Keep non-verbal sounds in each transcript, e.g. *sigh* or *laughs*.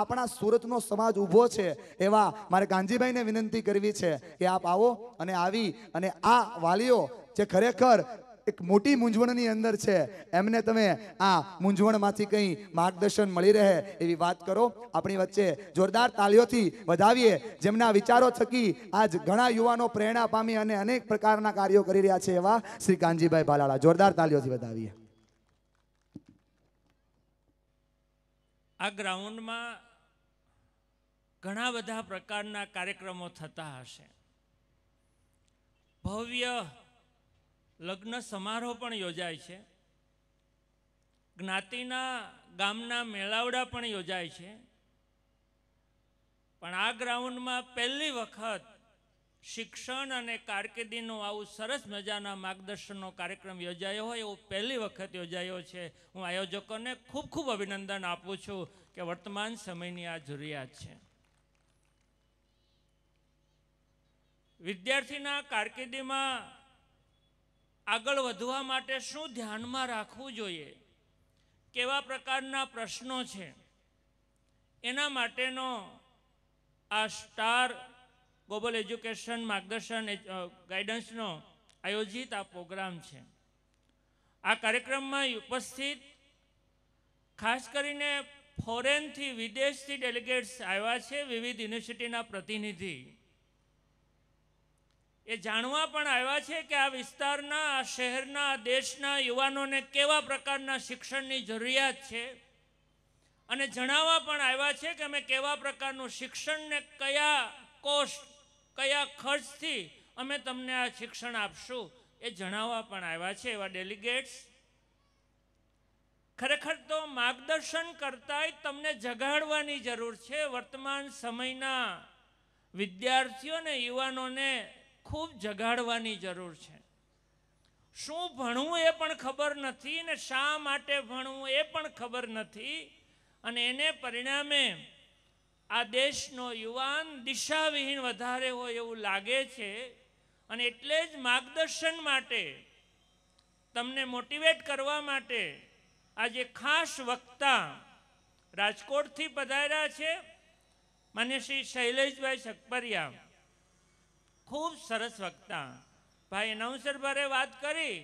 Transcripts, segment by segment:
આપણા સુરતનો સમાજ ઊભો છે એવા મારે ગાંધીભાઈને વિનંતી કરવી છે કે આપ આવો અને આવી અને આ વાલીઓ જે ખરેખર એક મોટી મૂંઝવણની અંદર છે એમને તમે આ મૂંઝવણમાંથી કંઈ માર્ગદર્શન મળી રહે એવી વાત કરો આપણી વચ્ચે જોરદાર તાલીઓથી વધાવીએ જેમના વિચારો થકી આજ ઘણા યુવાનો પ્રેરણા પામી અને અનેક પ્રકારના કાર્યો કરી રહ્યા છે એવા શ્રી કાનજીભાઈ ભાલાળા જોરદાર તાલીઓથી વધાવીએ આ ગ્રાઉન્ડમાં ઘણા બધા પ્રકારના કાર્યક્રમો થતા હશે ભવ્ય લગ્ન સમારોહ પણ યોજાય છે જ્ઞાતિના ગામના મેળાવડા પણ યોજાય છે પણ આ ગ્રાઉન્ડમાં પહેલી વખત શિક્ષણ અને કારકિર્દીનું આવું સરસ મજાના માર્ગદર્શનનો કાર્યક્રમ યોજાયો હોય એવો પહેલી વખત યોજાયો છે હું આયોજકોને ખૂબ ખૂબ અભિનંદન આપું છું કે વર્તમાન સમયની આ જરૂરિયાત છે વિદ્યાર્થીના કારકિર્દીમાં આગળ વધવા માટે શું ધ્યાનમાં રાખવું જોઈએ કેવા પ્રકારના પ્રશ્નો છે એના માટેનો આ સ્ટાર ગ્લોબલ એજ્યુકેશન માર્ગદર્શન ગાઈડન્સનો આયોજિત આ પ્રોગ્રામ છે આ કાર્યક્રમમાં ઉપસ્થિત ખાસ કરીને ફોરેનથી વિદેશથી ડેલિગેટ્સ આવ્યા છે વિવિધ યુનિવર્સિટીના પ્રતિનિધિ એ જાણવા પણ આવ્યા છે કે આ વિસ્તારના આ શહેરના દેશના યુવાનોને કેવા પ્રકારના શિક્ષણની જરૂરિયાત છે અને જણાવવા પણ આવ્યા છે કે અમે કેવા પ્રકારનું શિક્ષણને કયા કોસ્ટ કયા ખર્ચથી અમે તમને આ શિક્ષણ આપશું એ જણાવવા પણ આવ્યા છે એવા ડેલિગેટ્સ ખરેખર તો માર્ગદર્શન કરતાંય તમને જગાડવાની જરૂર છે વર્તમાન સમયના વિદ્યાર્થીઓને યુવાનોને ખૂબ જગાડવાની જરૂર છે શું ભણવું એ પણ ખબર નથી ને શા માટે ભણવું એ પણ ખબર નથી અને એને પરિણામે આ દેશનો યુવાન દિશાવિહીન વધારે હોય એવું લાગે છે અને એટલે જ માર્ગદર્શન માટે તમને મોટિવેટ કરવા માટે આજે ખાસ વક્તા રાજકોટથી પધાર્યા છે મને શ્રી શૈલેષભાઈ શકપરિયા ખૂબ સરસ વક્તા ભાઈ નવસરભારે વાત કરી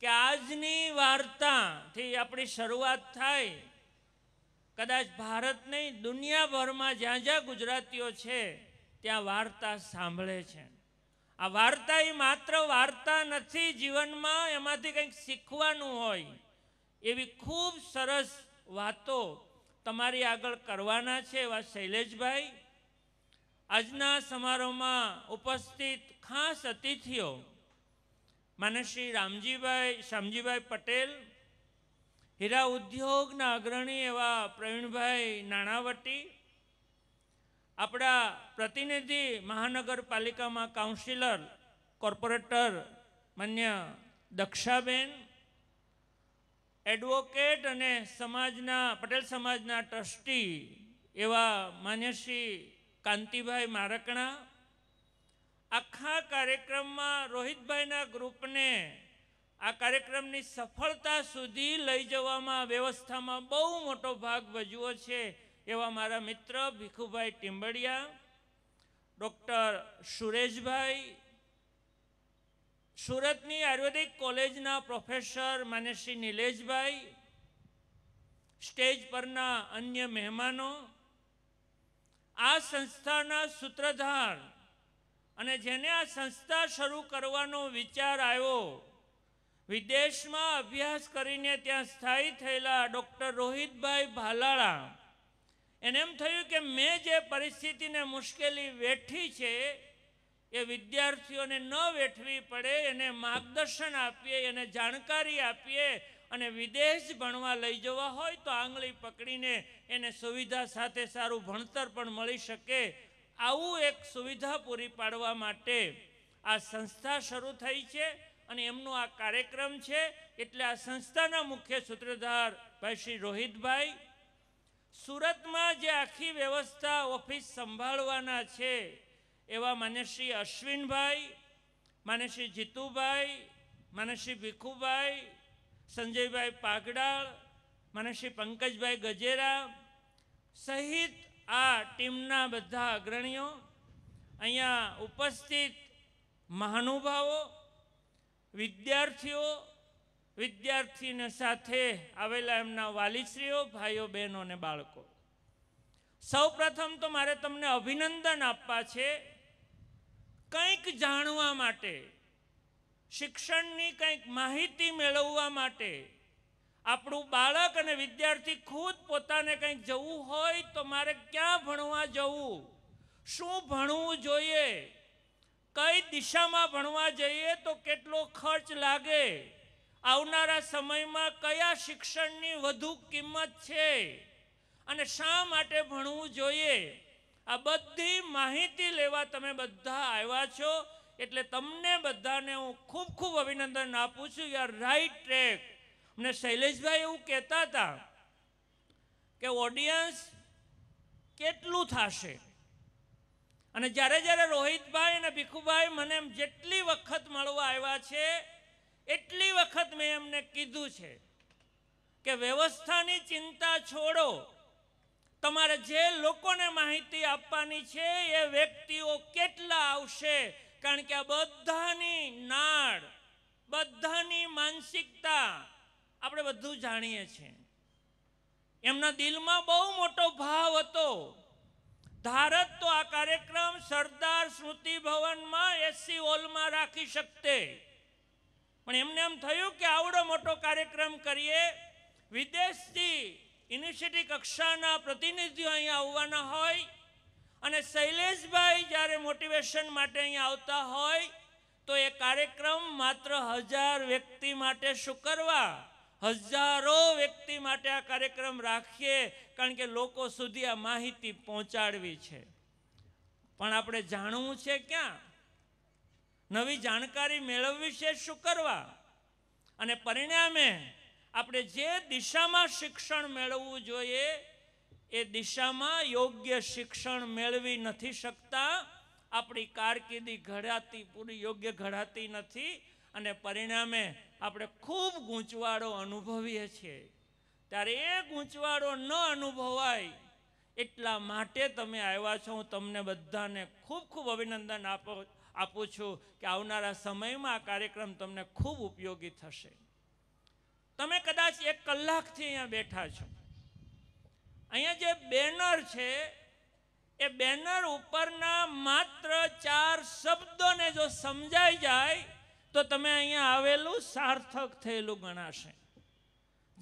કે આજની વાર્તાથી આપણી શરૂઆત થાય કદાચ ભારત નહીં દુનિયાભરમાં જ્યાં જ્યાં ગુજરાતીઓ છે ત્યાં વાર્તા સાંભળે છે આ વાર્તા એ માત્ર વાર્તા નથી જીવનમાં એમાંથી કંઈક શીખવાનું હોય એવી ખૂબ સરસ વાતો તમારી આગળ કરવાના છે એવા શૈલેષભાઈ આજના સમારોહમાં ઉપસ્થિત ખાસ અતિથિઓ માને શ્રી રામજીભાઈ શ્યામજીભાઈ પટેલ હીરા ઉદ્યોગના અગ્રણી એવા પ્રવીણભાઈ નાણાવટી આપણા પ્રતિનિધિ મહાનગરપાલિકામાં કાઉન્સિલર કોર્પોરેટર માન્ય દક્ષાબેન એડવોકેટ અને સમાજના પટેલ સમાજના ટ્રસ્ટી એવા માન્ય શ્રી કાંતિભાઈ મારકણા આખા કાર્યક્રમમાં રોહિતભાઈના ગ્રુપને આ કાર્યક્રમની સફળતા સુધી લઈ જવામાં વ્યવસ્થામાં બહુ મોટો ભાગ ભજવો છે એવા મારા મિત્ર ભીખુભાઈ ટીમ્બડિયા ડૉક્ટર સુરેશભાઈ સુરતની આયુર્વેદિક કોલેજના પ્રોફેસર માનેશ્રી નિલેશભાઈ સ્ટેજ પરના અન્ય મહેમાનો આ સંસ્થાના સૂત્રધાર અને જેને આ સંસ્થા શરૂ કરવાનો વિચાર આવ્યો વિદેશમાં અભ્યાસ કરીને ત્યાં સ્થાયી થયેલા ડૉક્ટર રોહિતભાઈ ભાલાળા એને એમ થયું કે મેં જે પરિસ્થિતિને મુશ્કેલી વેઠી છે એ વિદ્યાર્થીઓને ન વેઠવી પડે એને માર્ગદર્શન આપીએ એને જાણકારી આપીએ અને વિદેશ ભણવા લઈ જવા હોય તો આંગળી પકડીને એને સુવિધા સાથે સારું ભણતર પણ મળી શકે આવું એક સુવિધા પૂરી પાડવા માટે આ સંસ્થા શરૂ થઈ છે અને એમનો આ કાર્યક્રમ છે એટલે આ સંસ્થાના મુખ્ય સૂત્રધાર ભાઈ શ્રી રોહિતભાઈ સુરતમાં જે આખી વ્યવસ્થા ઓફિસ સંભાળવાના છે એવા માન્ય શ્રી અશ્વિનભાઈ માને શ્રી જીતુભાઈ માને શ્રી ભીખુભાઈ સંજયભાઈ પાગડાળ મને શ્રી પંકજભાઈ ગજેરા સહિત આ ટીમના બધા અગ્રણીઓ અહીંયા ઉપસ્થિત મહાનુભાવો વિદ્યાર્થીઓ વિદ્યાર્થીને સાથે આવેલા એમના વાલીશ્રીઓ ભાઈઓ બહેનો અને બાળકો સૌ તો મારે તમને અભિનંદન આપવા છે કંઈક જાણવા માટે શિક્ષણની કંઈક માહિતી મેળવવા માટે આપણું બાળક અને વિદ્યાર્થી ખુદ પોતાને કંઈક જવું હોય તો મારે ક્યાં ભણવા જવું શું ભણવું જોઈએ કઈ દિશામાં ભણવા જઈએ તો કેટલો ખર્ચ લાગે આવનારા સમયમાં કયા શિક્ષણની વધુ કિંમત છે અને શા માટે ભણવું જોઈએ આ બધી માહિતી લેવા તમે બધા આવ્યા છો એટલે તમને બધાને હું ખૂબ ખૂબ અભિનંદન આપું છું યુ આર રાઈટ ટ્રેક અને શૈલેષભાઈ એવું કહેતા હતા કે ઓડિયન્સ કેટલું થશે અને જ્યારે જ્યારે રોહિતભાઈ અને ભીખુભાઈ મને જેટલી વખત મળવા આવ્યા છે એટલી વખત મેં એમને કીધું છે કે વ્યવસ્થાની ચિંતા છોડો તમારે જે લોકોને માહિતી આપવાની છે એ વ્યક્તિઓ કેટલા આવશે કારણ કે આ બધાની નાળ બધાની માનસિકતા આપણે બધું જાણીએ છીએ એમના દિલમાં બહુ મોટો ભાવ હતો ભારત તો આ કાર્યક્રમ સરદાર સ્મૃતિ ભવનમાં એસસી હોલમાં રાખી શકતે પણ એમને એમ થયું કે આવડો મોટો કાર્યક્રમ કરીએ વિદેશથી યુનિવર્સિટી કક્ષાના પ્રતિનિધિઓ અહીંયા આવવાના હોય અને શૈલેષભાઈ જ્યારે મોટિવેશન માટે અહીંયા આવતા હોય તો એ કાર્યક્રમ માત્ર હજાર વ્યક્તિ માટે શું કરવા હજારો વ્યક્તિ માટે આ કાર્યક્રમ રાખીએ કારણ કે લોકો સુધી આ માહિતી પહોંચાડવી છે પણ આપણે જાણવું છે ક્યાં નવી જાણકારી મેળવવી છે શું કરવા અને પરિણામે આપણે જે દિશામાં શિક્ષણ મેળવવું જોઈએ એ દિશામાં યોગ્ય શિક્ષણ મેળવી નથી શકતા આપણી કારકિર્દી ઘડાતી પૂરી યોગ્ય ઘડાતી નથી અને પરિણામે આપણે ખૂબ ગૂંચવાડો અનુભવીએ છીએ ત્યારે એ ગૂંચવાડો ન અનુભવાય એટલા માટે તમે આવ્યા છો હું તમને બધાને ખૂબ ખૂબ અભિનંદન આપો આપું છું કે આવનારા સમયમાં આ કાર્યક્રમ તમને ખૂબ ઉપયોગી થશે તમે કદાચ એક કલાકથી અહીંયા બેઠા છો અહીંયા જે બેનર છે એ બેનર ઉપરના માત્ર ચાર શબ્દોને જો સમજાઈ જાય તો તમે અહીંયા આવેલું સાર્થક થયેલું ગણાશે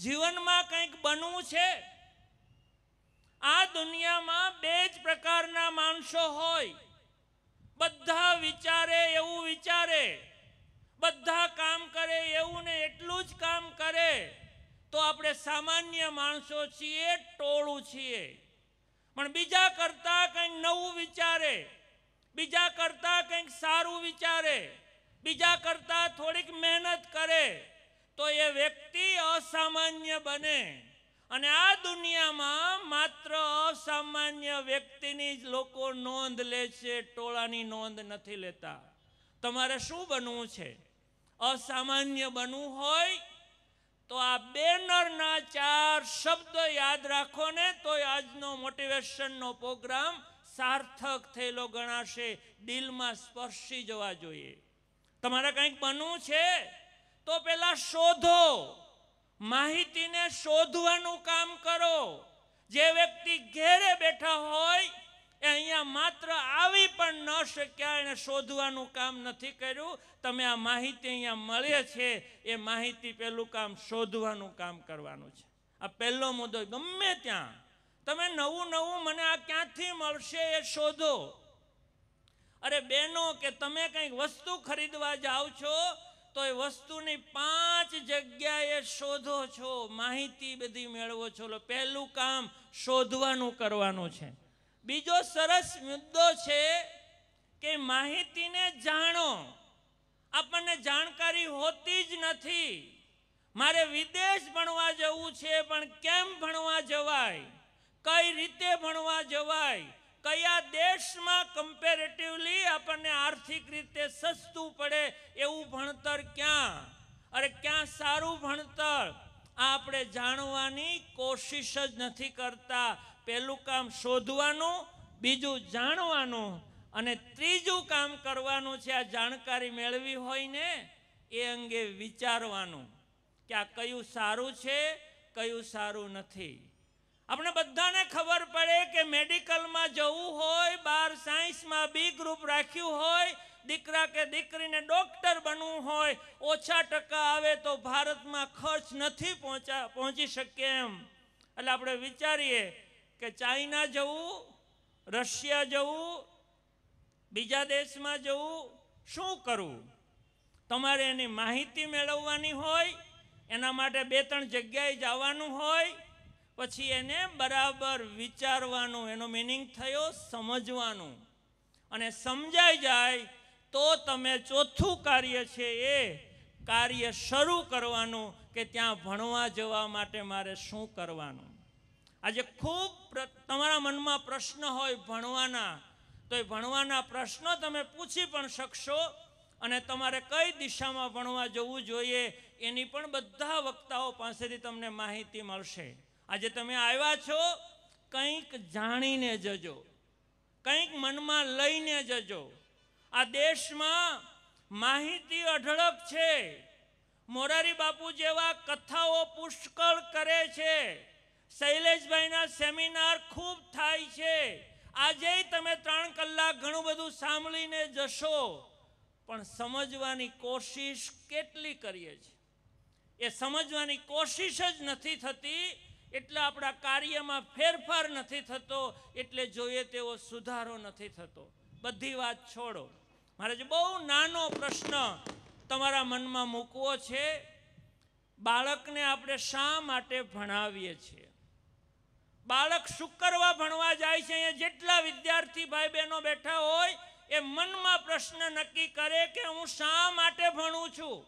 જીવનમાં કંઈક બનવું છે આ દુનિયામાં બે જ પ્રકારના માણસો હોય બધા વિચારે એવું વિચારે બધા કામ કરે એવું ને એટલું જ કામ કરે તો આપણે સામાન્ય માણસો છીએ ટોળું છીએ પણ બીજા કરતાં કંઈક નવું વિચારે બીજા કરતાં કંઈક સારું વિચારે બીજા કરતાં થોડીક મહેનત કરે તો એ વ્યક્તિ અસામાન્ય બને અને આ દુનિયામાં માત્ર અસામાન્ય વ્યક્તિની જ લોકો નોંધ લે છે ટોળાની નોંધ નથી લેતા તમારે શું બનવું છે અસામાન્ય બનવું હોય તો આ બેનરના ચાર શબ્દો યાદ રાખો ને તો આજનો મોટિવેશનનો પ્રોગ્રામ સાર્થક થયેલો ગણાશે દિલમાં સ્પર્શી જવા જોઈએ તમારે કંઈક બનવું છે તો પહેલાં શોધો માહિતીને શોધવાનું કામ કરો જે વ્યક્તિ ઘેરે બેઠા હોય એ અહીંયા માત્ર આવી પણ ન શક્યા એણે શોધવાનું કામ નથી કર્યું તમે આ માહિતી અહીંયા મળે છે એ માહિતી પહેલું કામ શોધવાનું કામ કરવાનું છે આ પહેલો મુદ્દો ગમે ત્યાં તમે નવું નવું મને આ ક્યાંથી મળશે એ શોધો અરે બહેનો કે તમે કંઈક વસ્તુ ખરીદવા જાઓ છો તો એ વસ્તુની પાંચ જગ્યાએ શોધો છો માહિતી બધી મેળવો છો પહેલું કામ શોધવાનું કરવાનું છે બીજો સરસ મુદ્દો છે કે માહિતીને જાણો આપણને જાણકારી હોતી જ નથી મારે વિદેશ ભણવા જવું છે પણ કેમ ભણવા જવાય કઈ રીતે ભણવા જવાય કયા દેશમાં કમ્પેરેટિવલી આપણને આર્થિક રીતે સસ્તું પડે એવું ભણતર ક્યાં અરે ક્યાં સારું ભણતર આ આપણે જાણવાની કોશિશ જ નથી કરતા પહેલું કામ શોધવાનું બીજું જાણવાનું અને ત્રીજું કામ કરવાનું છે આ જાણકારી મેળવી હોય ને એ અંગે વિચારવાનું કે આ કયું સારું છે કયું સારું નથી આપણે બધાને ખબર પડે કે મેડિકલમાં જવું હોય બાર સાયન્સમાં બી ગ્રુપ રાખ્યું હોય દીકરા કે દીકરીને ડૉક્ટર બનવું હોય ઓછા ટકા આવે તો ભારતમાં ખર્ચ નથી પહોંચા પહોંચી શકે એમ એટલે આપણે વિચારીએ કે ચાઈના જવું રશિયા જવું બીજા દેશમાં જવું શું કરવું તમારે એની માહિતી મેળવવાની હોય એના માટે બે ત્રણ જગ્યાએ જવાનું હોય પછી એને બરાબર વિચારવાનું એનો મિનિંગ થયો સમજવાનું અને સમજાઈ જાય તો તમે ચોથું કાર્ય છે એ કાર્ય શરૂ કરવાનું કે ત્યાં ભણવા જવા માટે મારે શું કરવાનું આજે ખૂબ તમારા મનમાં પ્રશ્ન હોય ભણવાના તો એ ભણવાના પ્રશ્નો તમે પૂછી પણ શકશો અને તમારે કઈ દિશામાં ભણવા જવું જોઈએ એની પણ બધા વક્તાઓ પાસેથી તમને માહિતી મળશે આજે તમે આવ્યા છો કંઈક જાણીને જજો કંઈક મનમાં લઈને જજો આ દેશમાં માહિતી અઢળક છે મોરારી બાપુ જેવા કથાઓ પુષ્કળ કરે છે શૈલેષભાઈના સેમિનાર ખૂબ થાય છે આજે તમે ત્રણ કલાક ઘણું બધું સાંભળીને જશો પણ સમજવાની કોશિશ કેટલી કરીએ છીએ એ સમજવાની કોશિશ જ નથી થતી એટલે આપણા કાર્યમાં ફેરફાર નથી થતો એટલે જોઈએ તેવો સુધારો નથી થતો બધી વાત છોડો મહારાજ બહુ નાનો પ્રશ્ન તમારા મનમાં મૂકવો છે બાળકને આપણે શા માટે ભણાવીએ છીએ બાળક શુકરવા ભણવા જાય છે અહીંયા જેટલા વિદ્યાર્થી ભાઈ બહેનો બેઠા હોય એ મનમાં પ્રશ્ન નક્કી કરે કે હું શા માટે ભણું છું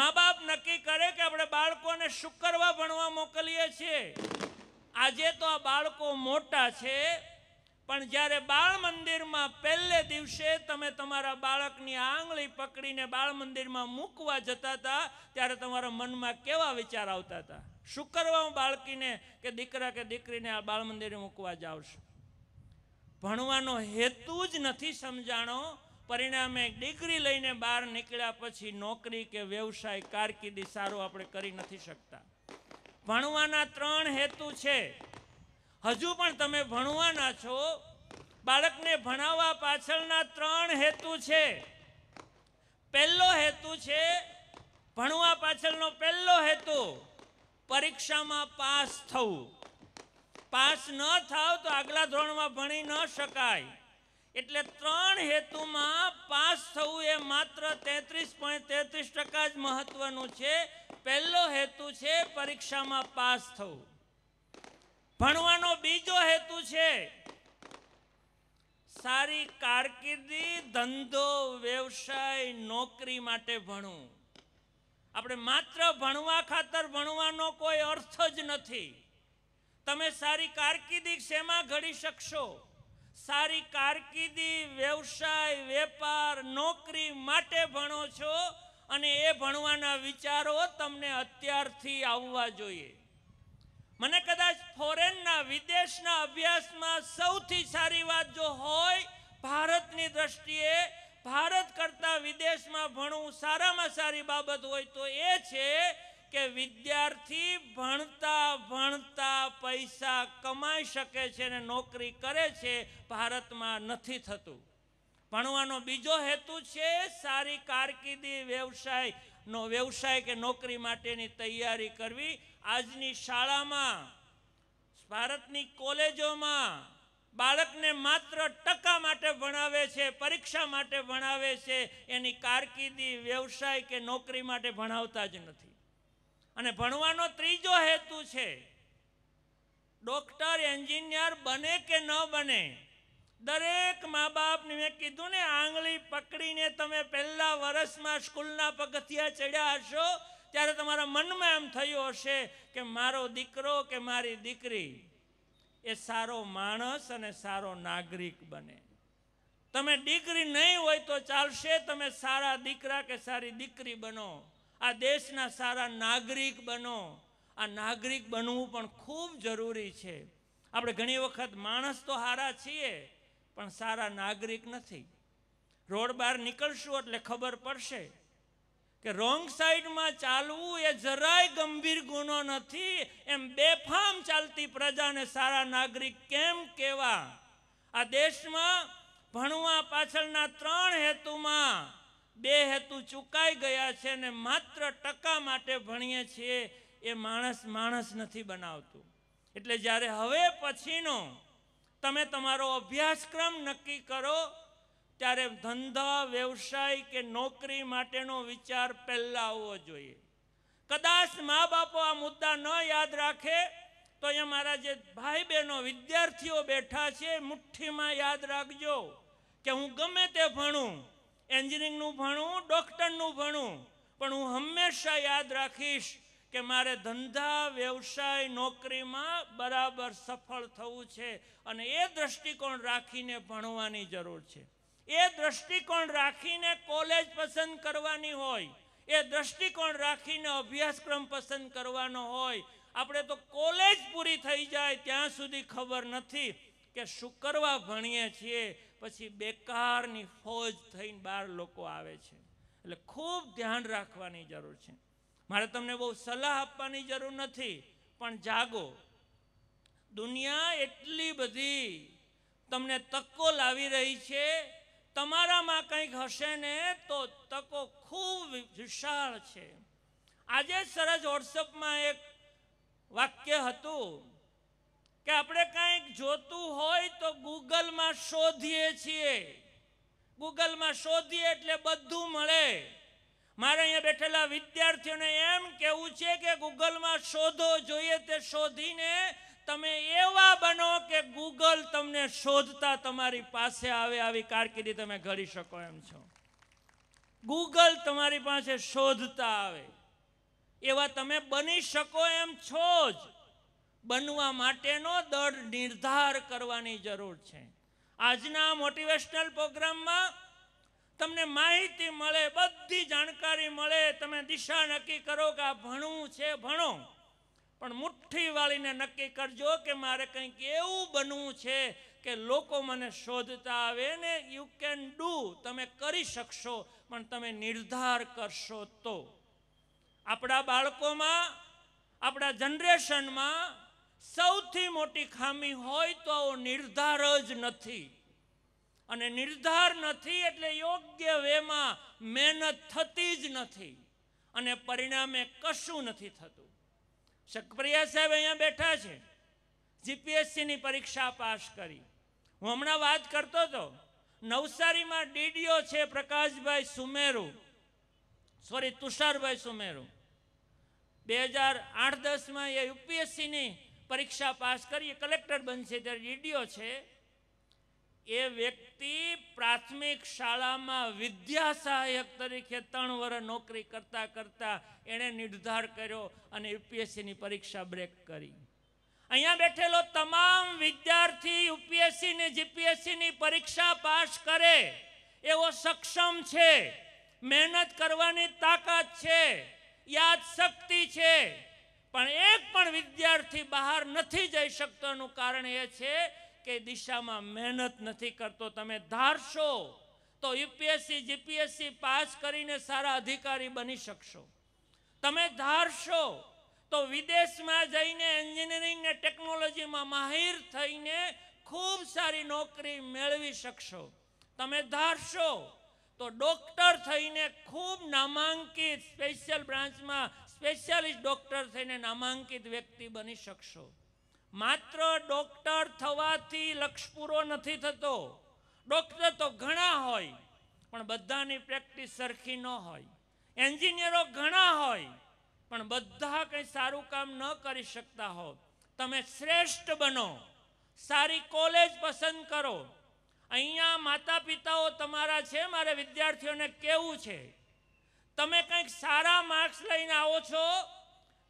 મા બાપ નક્કી કરે કે આપણે બાળકોને શુકરવા ભણવા મોકલીએ છીએ આજે તો આ બાળકો મોટા છે પણ જ્યારે બાળ મંદિરમાં પહેલે દિવસે તમે તમારા બાળકની આંગળી પકડીને બાળ મંદિરમાં મૂકવા જતા હતા ત્યારે તમારા મનમાં કેવા વિચાર આવતા હતા શું બાળકીને કે દીકરા કે દીકરીને આ બાળ મંદિરે મૂકવા જાઉં છું ભણવાનો હેતુ જ નથી સમજાણો પરિણામે ડિગ્રી લઈને બહાર નીકળ્યા પછી નોકરી કે વ્યવસાય કારકિર્દી સારું આપણે કરી નથી શકતા ભણવાના ત્રણ હેતુ છે હજુ પણ તમે ભણવાના છો બાળકને ભણાવવા પાછળના ત્રણ હેતુ છે પહેલો હેતુ છે ભણવા પાછળનો પહેલો હેતુ પરીક્ષામાં પાસ થવું પાસ ન થાવ તો આગલા ધોરણમાં ભણી ન શકાય એટલે ત્રણ હેતુમાં પાસ થવું એ માત્ર તેત્રીસ પોઈન્ટ તેત્રીસ ટકા જ મહત્વનું છે પહેલો હેતુ છે પરીક્ષામાં પાસ થવું ભણવાનો બીજો હેતુ છે સારી કારકિર્દી ધંધો વ્યવસાય નોકરી માટે ભણવું આપણે માત્ર ભણવા ખાતર ભણવાનો કોઈ અર્થ જ નથી તમે સારી કારકિર્દી શેમાં ઘડી શકશો સારી કારકિર્દી વ્યવસાય વેપાર નોકરી માટે ભણો છો અને એ ભણવાના વિચારો તમને અત્યારથી આવવા જોઈએ મને કદાચ ફોરેનના વિદેશના અભ્યાસમાં સૌથી સારી વાત જો હોય ભારતની દ્રષ્ટિએ ભારત કરતાં વિદેશમાં ભણવું સારામાં સારી બાબત હોય તો એ છે કે વિદ્યાર્થી ભણતા ભણતા પૈસા કમાઈ શકે છે અને નોકરી કરે છે ભારતમાં નથી થતું ભણવાનો બીજો હેતુ છે સારી કારકિર્દી વ્યવસાયનો વ્યવસાય કે નોકરી માટેની તૈયારી કરવી આજની શાળામાં ભારતની કોલેજોમાં બાળકને માત્ર ટકા માટે ભણાવે છે પરીક્ષા માટે ભણાવે છે એની કારકિર્દી વ્યવસાય કે નોકરી માટે ભણાવતા જ નથી અને ભણવાનો ત્રીજો હેતુ છે ડૉક્ટર એન્જિનિયર બને કે ન બને દરેક મા બાપને મેં કીધું ને આંગળી પકડીને તમે પહેલાં વર્ષમાં સ્કૂલના પગથિયા ચડ્યા હશો ત્યારે તમારા મનમાં એમ થયું હશે કે મારો દીકરો કે મારી દીકરી એ સારો માણસ અને સારો નાગરિક બને તમે દીકરી નહીં હોય તો ચાલશે તમે સારા દીકરા કે સારી દીકરી બનો આ દેશના સારા નાગરિક બનો આ નાગરિક બનવું પણ ખૂબ જરૂરી છે આપણે ઘણી વખત માણસ તો સારા છીએ પણ સારા નાગરિક નથી રોડ બહાર નીકળશું એટલે ખબર પડશે કે રોંગ સાઈડમાં ચાલવું એ જરાય ગંભીર ગુનો નથી એમ બેફામ ચાલતી પ્રજાને સારા નાગરિક કેમ કહેવા આ દેશમાં ભણવા પાછળના ત્રણ હેતુમાં બે હેતુ ચૂકાઈ ગયા છે ને માત્ર ટકા માટે ભણીએ છીએ એ માણસ માણસ નથી બનાવતું એટલે જ્યારે હવે પછીનો તમે તમારો અભ્યાસક્રમ નક્કી કરો ત્યારે ધંધા વ્યવસાય કે નોકરી માટેનો વિચાર પહેલાં આવવો જોઈએ કદાચ મા બાપો આ મુદ્દા ન યાદ રાખે તો અહીંયા મારા જે ભાઈ બહેનો વિદ્યાર્થીઓ બેઠા છે મુઠ્ઠીમાં યાદ રાખજો કે હું ગમે તે ભણું એન્જિનિયરિંગનું ભણું ડૉક્ટરનું ભણું પણ હું હંમેશા યાદ રાખીશ કે મારે ધંધા વ્યવસાય નોકરીમાં બરાબર સફળ થવું છે અને એ દ્રષ્ટિકોણ રાખીને ભણવાની જરૂર છે એ દ્રષ્ટિકોણ રાખીને કોલેજ પસંદ કરવાની હોય એ દ્રષ્ટિકોણ રાખીને અભ્યાસક્રમ પસંદ કરવાનો હોય આપણે તો કોલેજ પૂરી થઈ જાય ત્યાં સુધી ખબર નથી કે શું કરવા ભણીએ છીએ પછી બેકારની ફોજ થઈને બહાર લોકો આવે છે એટલે ખૂબ ધ્યાન રાખવાની જરૂર છે મારે તમને બહુ સલાહ આપવાની જરૂર નથી પણ જાગો દુનિયા એટલી બધી તમને તકો લાવી રહી છે તમારામાં કંઈક હશે ને તો તકો ખૂબ વિશાળ છે આજે સરસ વોટ્સઅપમાં એક વાક્ય હતું કે આપણે કાંઈક જોતું હોય તો ગૂગલમાં શોધીએ છીએ ગૂગલમાં શોધીએ એટલે બધું મળે મારે અહીંયા બેઠેલા વિદ્યાર્થીઓને એમ કહેવું છે કે ગૂગલમાં શોધો જોઈએ તે શોધીને તમે એવા બનો કે ગૂગલ તમને શોધતા તમારી પાસે આવે આવી કારકિર્દી તમે ઘડી શકો એમ છો ગૂગલ તમારી પાસે શોધતા આવે એવા તમે બની શકો એમ છો જ બનવા માટેનો દર નિર્ધાર કરવાની જરૂર છે આજના મોટિવેશનલ પ્રોગ્રામમાં તમને માહિતી મળે બધી જાણકારી મળે તમે દિશા નક્કી કરો કે આ ભણવું છે ભણો પણ મુઠ્ઠી વાળીને નક્કી કરજો કે મારે કંઈક એવું બનવું છે કે લોકો મને શોધતા આવે ને યુ કેન ડુ તમે કરી શકશો પણ તમે નિર્ધાર કરશો તો આપણા બાળકોમાં આપણા જનરેશનમાં સૌથી મોટી ખામી હોય તો નિર્ધાર જ નથી અને નિર્ધાર નથી એટલે યોગ્ય વેમાં મહેનત થતી જ નથી અને પરિણામે કશું નથી થતું શકપ્રિયા સાહેબ અહીંયા બેઠા છે જીપીએસસીની પરીક્ષા પાસ કરી હું હમણાં વાત કરતો હતો નવસારીમાં ડીડીઓ છે પ્રકાશભાઈ સુમેરુ સોરી તુષારભાઈ સુમેરુ બે હજાર આઠ દસમાં એ યુપીએસસીની પરીક્ષા પાસ કરી કલેક્ટર બનશે ત્યારે ડીડીઓ છે એ વ્યક્તિ પ્રાથમિક શાળામાં વિદ્યા સહાયક તરીકે ત્રણ વર્ષ નોકરી કરતા કરતા એણે નિર્ધાર કર્યો અને યુપીએસસીની પરીક્ષા બ્રેક કરી અહીંયા બેઠેલો તમામ વિદ્યાર્થી યુપીએસસી ને જીપીએસસીની પરીક્ષા પાસ કરે એવો સક્ષમ છે મહેનત કરવાની તાકાત છે યાદ શક્તિ છે પણ એક પણ વિદ્યાર્થી બહાર નથી જઈ શકતોનું કારણ એ છે કે દિશામાં મહેનત નથી કરતો તમે ધારશો તો યુપીએસસી જીપીએસસી પાસ કરીને સારા અધિકારી બની શકશો તમે ધારશો તો વિદેશમાં જઈને એન્જિનિયરિંગ ને ટેકનોલોજીમાં માહિર થઈને ખૂબ સારી નોકરી મેળવી શકશો તમે ધારશો તો ડૉક્ટર થઈને ખૂબ નામાંકિત સ્પેશિયલ બ્રાન્ચમાં સ્પેશિયાલિસ્ટ ડૉક્ટર થઈને નામાંકિત વ્યક્તિ બની શકશો માત્ર ડૉક્ટર થવાથી લક્ષપૂરો નથી થતો ડૉક્ટર તો ઘણા હોય પણ બધાની પ્રેક્ટિસ સરખી ન હોય એન્જિનિયરો ઘણા હોય પણ બધા કંઈ સારું કામ ન કરી શકતા હો તમે શ્રેષ્ઠ બનો સારી કોલેજ પસંદ કરો અહીંયા માતા પિતાઓ તમારા છે મારે વિદ્યાર્થીઓને કેવું છે તમે કંઈક સારા માર્ક્સ લઈને આવો છો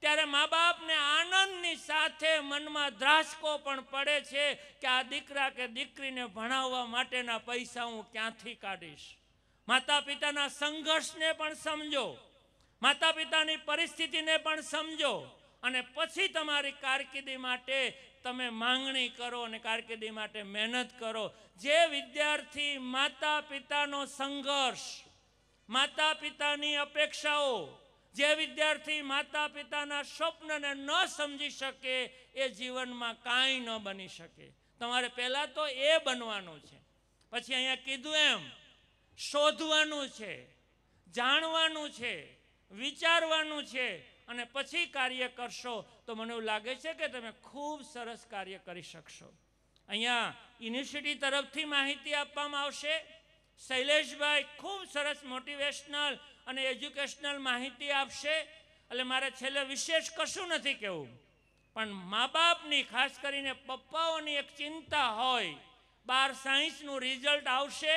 ત્યારે મા બાપને આનંદની સાથે મનમાં ધ્રાસકો પણ પડે છે કે આ દીકરા કે દીકરીને ભણાવવા માટેના પૈસા હું ક્યાંથી કાઢીશ માતા પિતાના સંઘર્ષને પણ સમજો માતા પિતાની પરિસ્થિતિને પણ સમજો અને પછી તમારી કારકિર્દી માટે તમે માંગણી કરો અને કારકિર્દી માટે મહેનત કરો જે વિદ્યાર્થી માતા પિતાનો સંઘર્ષ માતા પિતાની અપેક્ષાઓ જે વિદ્યાર્થી માતા પિતાના સ્વપ્નને ન સમજી શકે એ જીવનમાં કાંઈ ન બની શકે તમારે પહેલાં તો એ બનવાનું છે પછી અહીંયા કીધું એમ શોધવાનું છે જાણવાનું છે વિચારવાનું છે અને પછી કાર્ય કરશો તો મને એવું લાગે છે કે તમે ખૂબ સરસ કાર્ય કરી શકશો અહીંયા યુનિવર્સિટી તરફથી માહિતી આપવામાં આવશે શૈલેષભાઈ ખૂબ સરસ મોટિવેશનલ અને એજ્યુકેશનલ માહિતી આપશે એટલે મારે છેલ્લે વિશેષ કશું નથી કહેવું પણ મા બાપની ખાસ કરીને પપ્પાઓની એક ચિંતા હોય બાર સાયન્સનું રિઝલ્ટ આવશે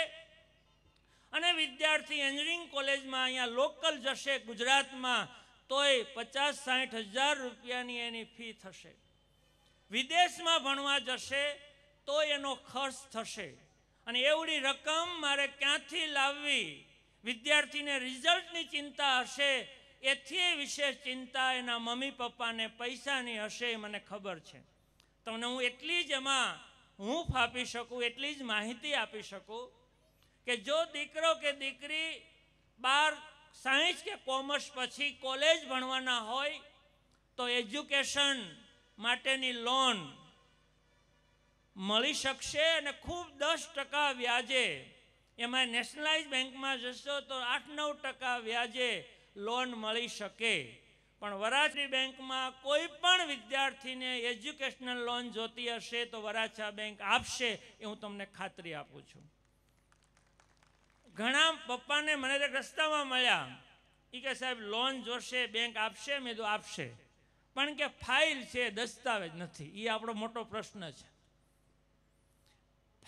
અને વિદ્યાર્થી એન્જિનિયરિંગ કોલેજમાં અહીંયા લોકલ જશે ગુજરાતમાં તોય પચાસ સાઠ હજાર રૂપિયાની એની ફી થશે વિદેશમાં ભણવા જશે તો એનો ખર્ચ થશે અને એવડી રકમ મારે ક્યાંથી લાવવી વિદ્યાર્થીને રિઝલ્ટની ચિંતા હશે એથી વિશે ચિંતા એના મમ્મી પપ્પાને પૈસાની હશે એ મને ખબર છે તમને હું એટલી જ એમાં હૂંફ આપી શકું એટલી જ માહિતી આપી શકું કે જો દીકરો કે દીકરી બાર સાયન્સ કે કોમર્સ પછી કોલેજ ભણવાના હોય તો એજ્યુકેશન માટેની લોન મળી શકશે અને ખૂબ દસ ટકા વ્યાજે એમાં નેશનલાઇઝ બેંકમાં જશો તો આઠ નવ ટકા વ્યાજે લોન મળી શકે પણ વરાછરી બેંકમાં કોઈ પણ વિદ્યાર્થીને એજ્યુકેશનલ લોન જોતી હશે તો વરાછા બેંક આપશે એ હું તમને ખાતરી આપું છું ઘણા પપ્પાને મને એક રસ્તામાં મળ્યા એ કે સાહેબ લોન જોશે બેંક આપશે મેં તો આપશે પણ કે ફાઇલ છે દસ્તાવેજ નથી એ આપણો મોટો પ્રશ્ન છે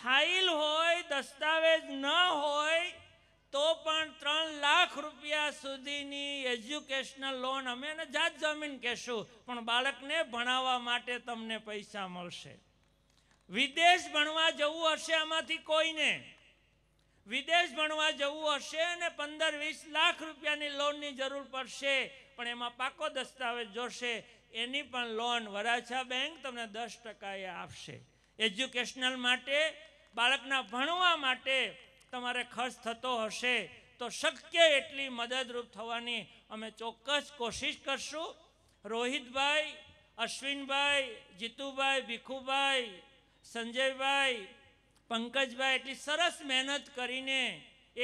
ફાઇલ હોય દસ્તાવેજ ન હોય તો પણ ત્રણ લાખ રૂપિયા સુધીની એજ્યુકેશનલ લોન અમે એને જાત જમીન કહેશું પણ બાળકને ભણાવવા માટે તમને પૈસા મળશે વિદેશ ભણવા જવું હશે આમાંથી કોઈને વિદેશ ભણવા જવું હશે અને પંદર વીસ લાખ રૂપિયાની લોનની જરૂર પડશે પણ એમાં પાકો દસ્તાવેજ જોશે એની પણ લોન વરાછા બેંક તમને દસ ટકાએ આપશે એજ્યુકેશનલ માટે બાળકના ભણવા માટે તમારે ખર્ચ થતો હશે તો શક્ય એટલી મદદરૂપ થવાની અમે ચોક્કસ કોશિશ કરશું રોહિતભાઈ અશ્વિનભાઈ જીતુભાઈ ભીખુભાઈ સંજયભાઈ પંકજભાઈ એટલી સરસ મહેનત કરીને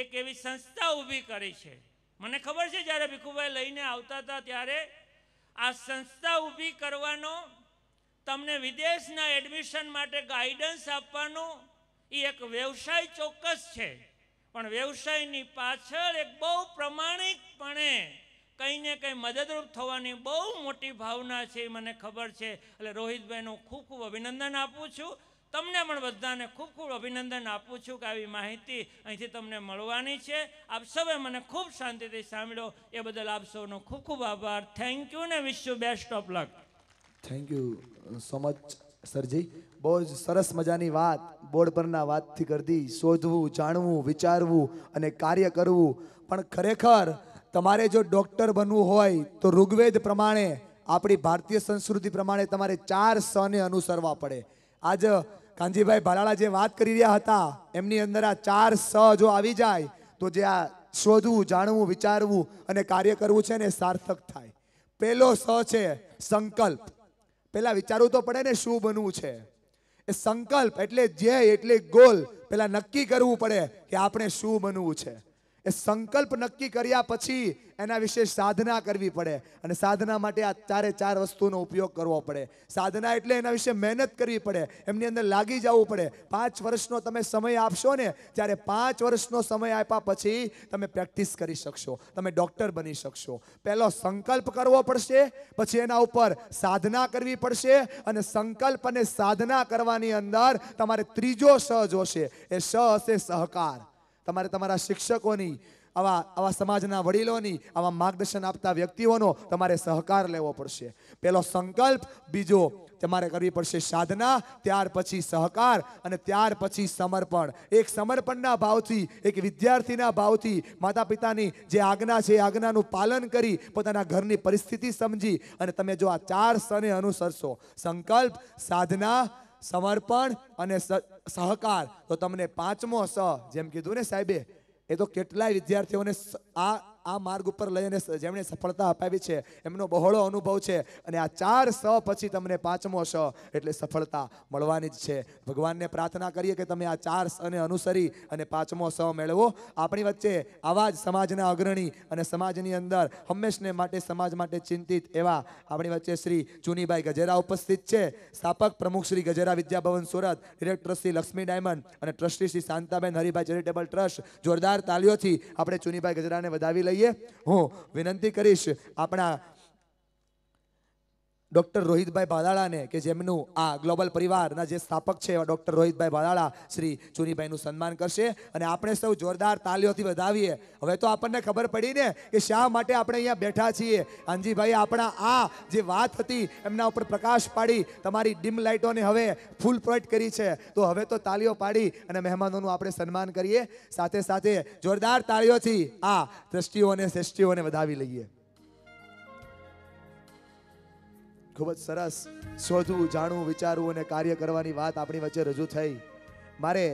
એક એવી સંસ્થા ઊભી કરી છે મને ખબર છે જ્યારે ભીખુભાઈ લઈને આવતા હતા ત્યારે આ સંસ્થા ઊભી કરવાનો તમને વિદેશના એડમિશન માટે ગાઈડન્સ આપવાનો એ એક વ્યવસાય ચોક્કસ છે પણ વ્યવસાયની પાછળ એક બહુ પ્રમાણિકપણે કંઈને કંઈ મદદરૂપ થવાની બહુ મોટી ભાવના છે એ મને ખબર છે એટલે રોહિતભાઈનું ખૂબ ખૂબ અભિનંદન આપું છું તમને પણ બધાને ખૂબ ખૂબ અભિનંદન આપું છું કે આવી માહિતી અહીંથી તમને મળવાની છે આપ સૌએ મને ખૂબ શાંતિથી સાંભળ્યો એ બદલ આપ સૌનો ખૂબ ખૂબ આભાર થેન્ક યુ ને wish you best of luck thank you so much સરજી બહુ જ સરસ મજાની વાત બોર્ડ પરના વાતથી કરતી શોધવું જાણવું વિચારવું અને કાર્ય કરવું પણ ખરેખર તમારે જો ડૉક્ટર બનવું હોય તો ઋગ્વેદ પ્રમાણે આપણી ભારતીય સંસ્કૃતિ પ્રમાણે તમારે ચાર સને અનુસરવા પડે આજ કાનજીભાઈ ભાલાળા જે વાત કરી રહ્યા હતા એમની અંદર આ ચાર સ જો આવી જાય તો જે આ શોધવું જાણવું વિચારવું અને કાર્ય કરવું છે ને સાર્થક થાય પહેલો સ છે સંકલ્પ પહેલાં વિચારવું તો પડે ને શું બનવું છે એ સંકલ્પ એટલે ધ્યેય એટલે ગોલ પહેલાં નક્કી કરવું પડે કે આપણે શું બનવું છે એ સંકલ્પ નક્કી કર્યા પછી એના વિશે સાધના કરવી પડે અને સાધના માટે આ ચારે ચાર વસ્તુનો ઉપયોગ કરવો પડે સાધના એટલે એના વિશે મહેનત કરવી પડે એમની અંદર લાગી જવું પડે પાંચ વર્ષનો તમે સમય આપશો ને ત્યારે પાંચ વર્ષનો સમય આપ્યા પછી તમે પ્રેક્ટિસ કરી શકશો તમે ડૉક્ટર બની શકશો પહેલો સંકલ્પ કરવો પડશે પછી એના ઉપર સાધના કરવી પડશે અને સંકલ્પ અને સાધના કરવાની અંદર તમારે ત્રીજો સ જોશે એ સ હશે સહકાર તમારે તમારા શિક્ષકોની આવા આવા સમાજના વડીલોની આવા માર્ગદર્શન આપતા વ્યક્તિઓનો તમારે સહકાર લેવો પડશે પહેલો સંકલ્પ બીજો તમારે કરવી પડશે સાધના ત્યાર પછી સહકાર અને ત્યાર પછી સમર્પણ એક સમર્પણના ભાવથી એક વિદ્યાર્થીના ભાવથી માતા પિતાની જે આજ્ઞા છે એ આજ્ઞાનું પાલન કરી પોતાના ઘરની પરિસ્થિતિ સમજી અને તમે જો આ ચાર સ્તરને અનુસરશો સંકલ્પ સાધના સમર્પણ અને સહકાર તો તમને પાંચમો સ જેમ કીધું ને સાહેબે એ તો કેટલાય વિદ્યાર્થીઓને આ આ માર્ગ ઉપર લઈને જેમણે સફળતા અપાવી છે એમનો બહોળો અનુભવ છે અને આ ચાર સ પછી તમને પાંચમો સ એટલે સફળતા મળવાની જ છે ભગવાનને પ્રાર્થના કરીએ કે તમે આ ચાર અને અનુસરી અને પાંચમો સ મેળવો આપણી વચ્ચે આવા જ સમાજના અગ્રણી અને સમાજની અંદર હંમેશને માટે સમાજ માટે ચિંતિત એવા આપણી વચ્ચે શ્રી ચુનીભાઈ ગજેરા ઉપસ્થિત છે સ્થાપક પ્રમુખ શ્રી ગજેરા વિદ્યાભવન સુરત ડિરેક્ટર શ્રી લક્ષ્મી ડાયમંડ અને trustee Shri Shantaben Haribhai charitable trust જોરદાર તાલીઓથી આપણે ચુનીભાઈ ગજરાને વધાવી લઈએ લઈએ હું વિનંતી કરીશ આપણા ડૉક્ટર રોહિતભાઈ ભાદાળાને કે જેમનું આ ગ્લોબલ પરિવારના જે સ્થાપક છે એવા ડૉક્ટર રોહિતભાઈ ભાદાળા શ્રી ચુનીભાઈનું સન્માન કરશે અને આપણે સૌ જોરદાર તાલીઓથી વધાવીએ હવે તો આપણને ખબર પડી ને કે શા માટે આપણે અહીંયા બેઠા છીએ અંજીભાઈ આપણા આ જે વાત હતી એમના ઉપર પ્રકાશ પાડી તમારી ડીમ લાઇટોને હવે ફૂલ પ્રોઇટ કરી છે તો હવે તો તાલીઓ પાડી અને મહેમાનોનું આપણે સન્માન કરીએ સાથે સાથે જોરદાર તાળીઓથી આ દ્રષ્ટિઓને શ્રેષ્ઠિઓને વધાવી લઈએ ખૂબ જ સરસ શોધવું જાણવું વિચારવું અને કાર્ય કરવાની વાત આપણી વચ્ચે રજૂ થઈ મારે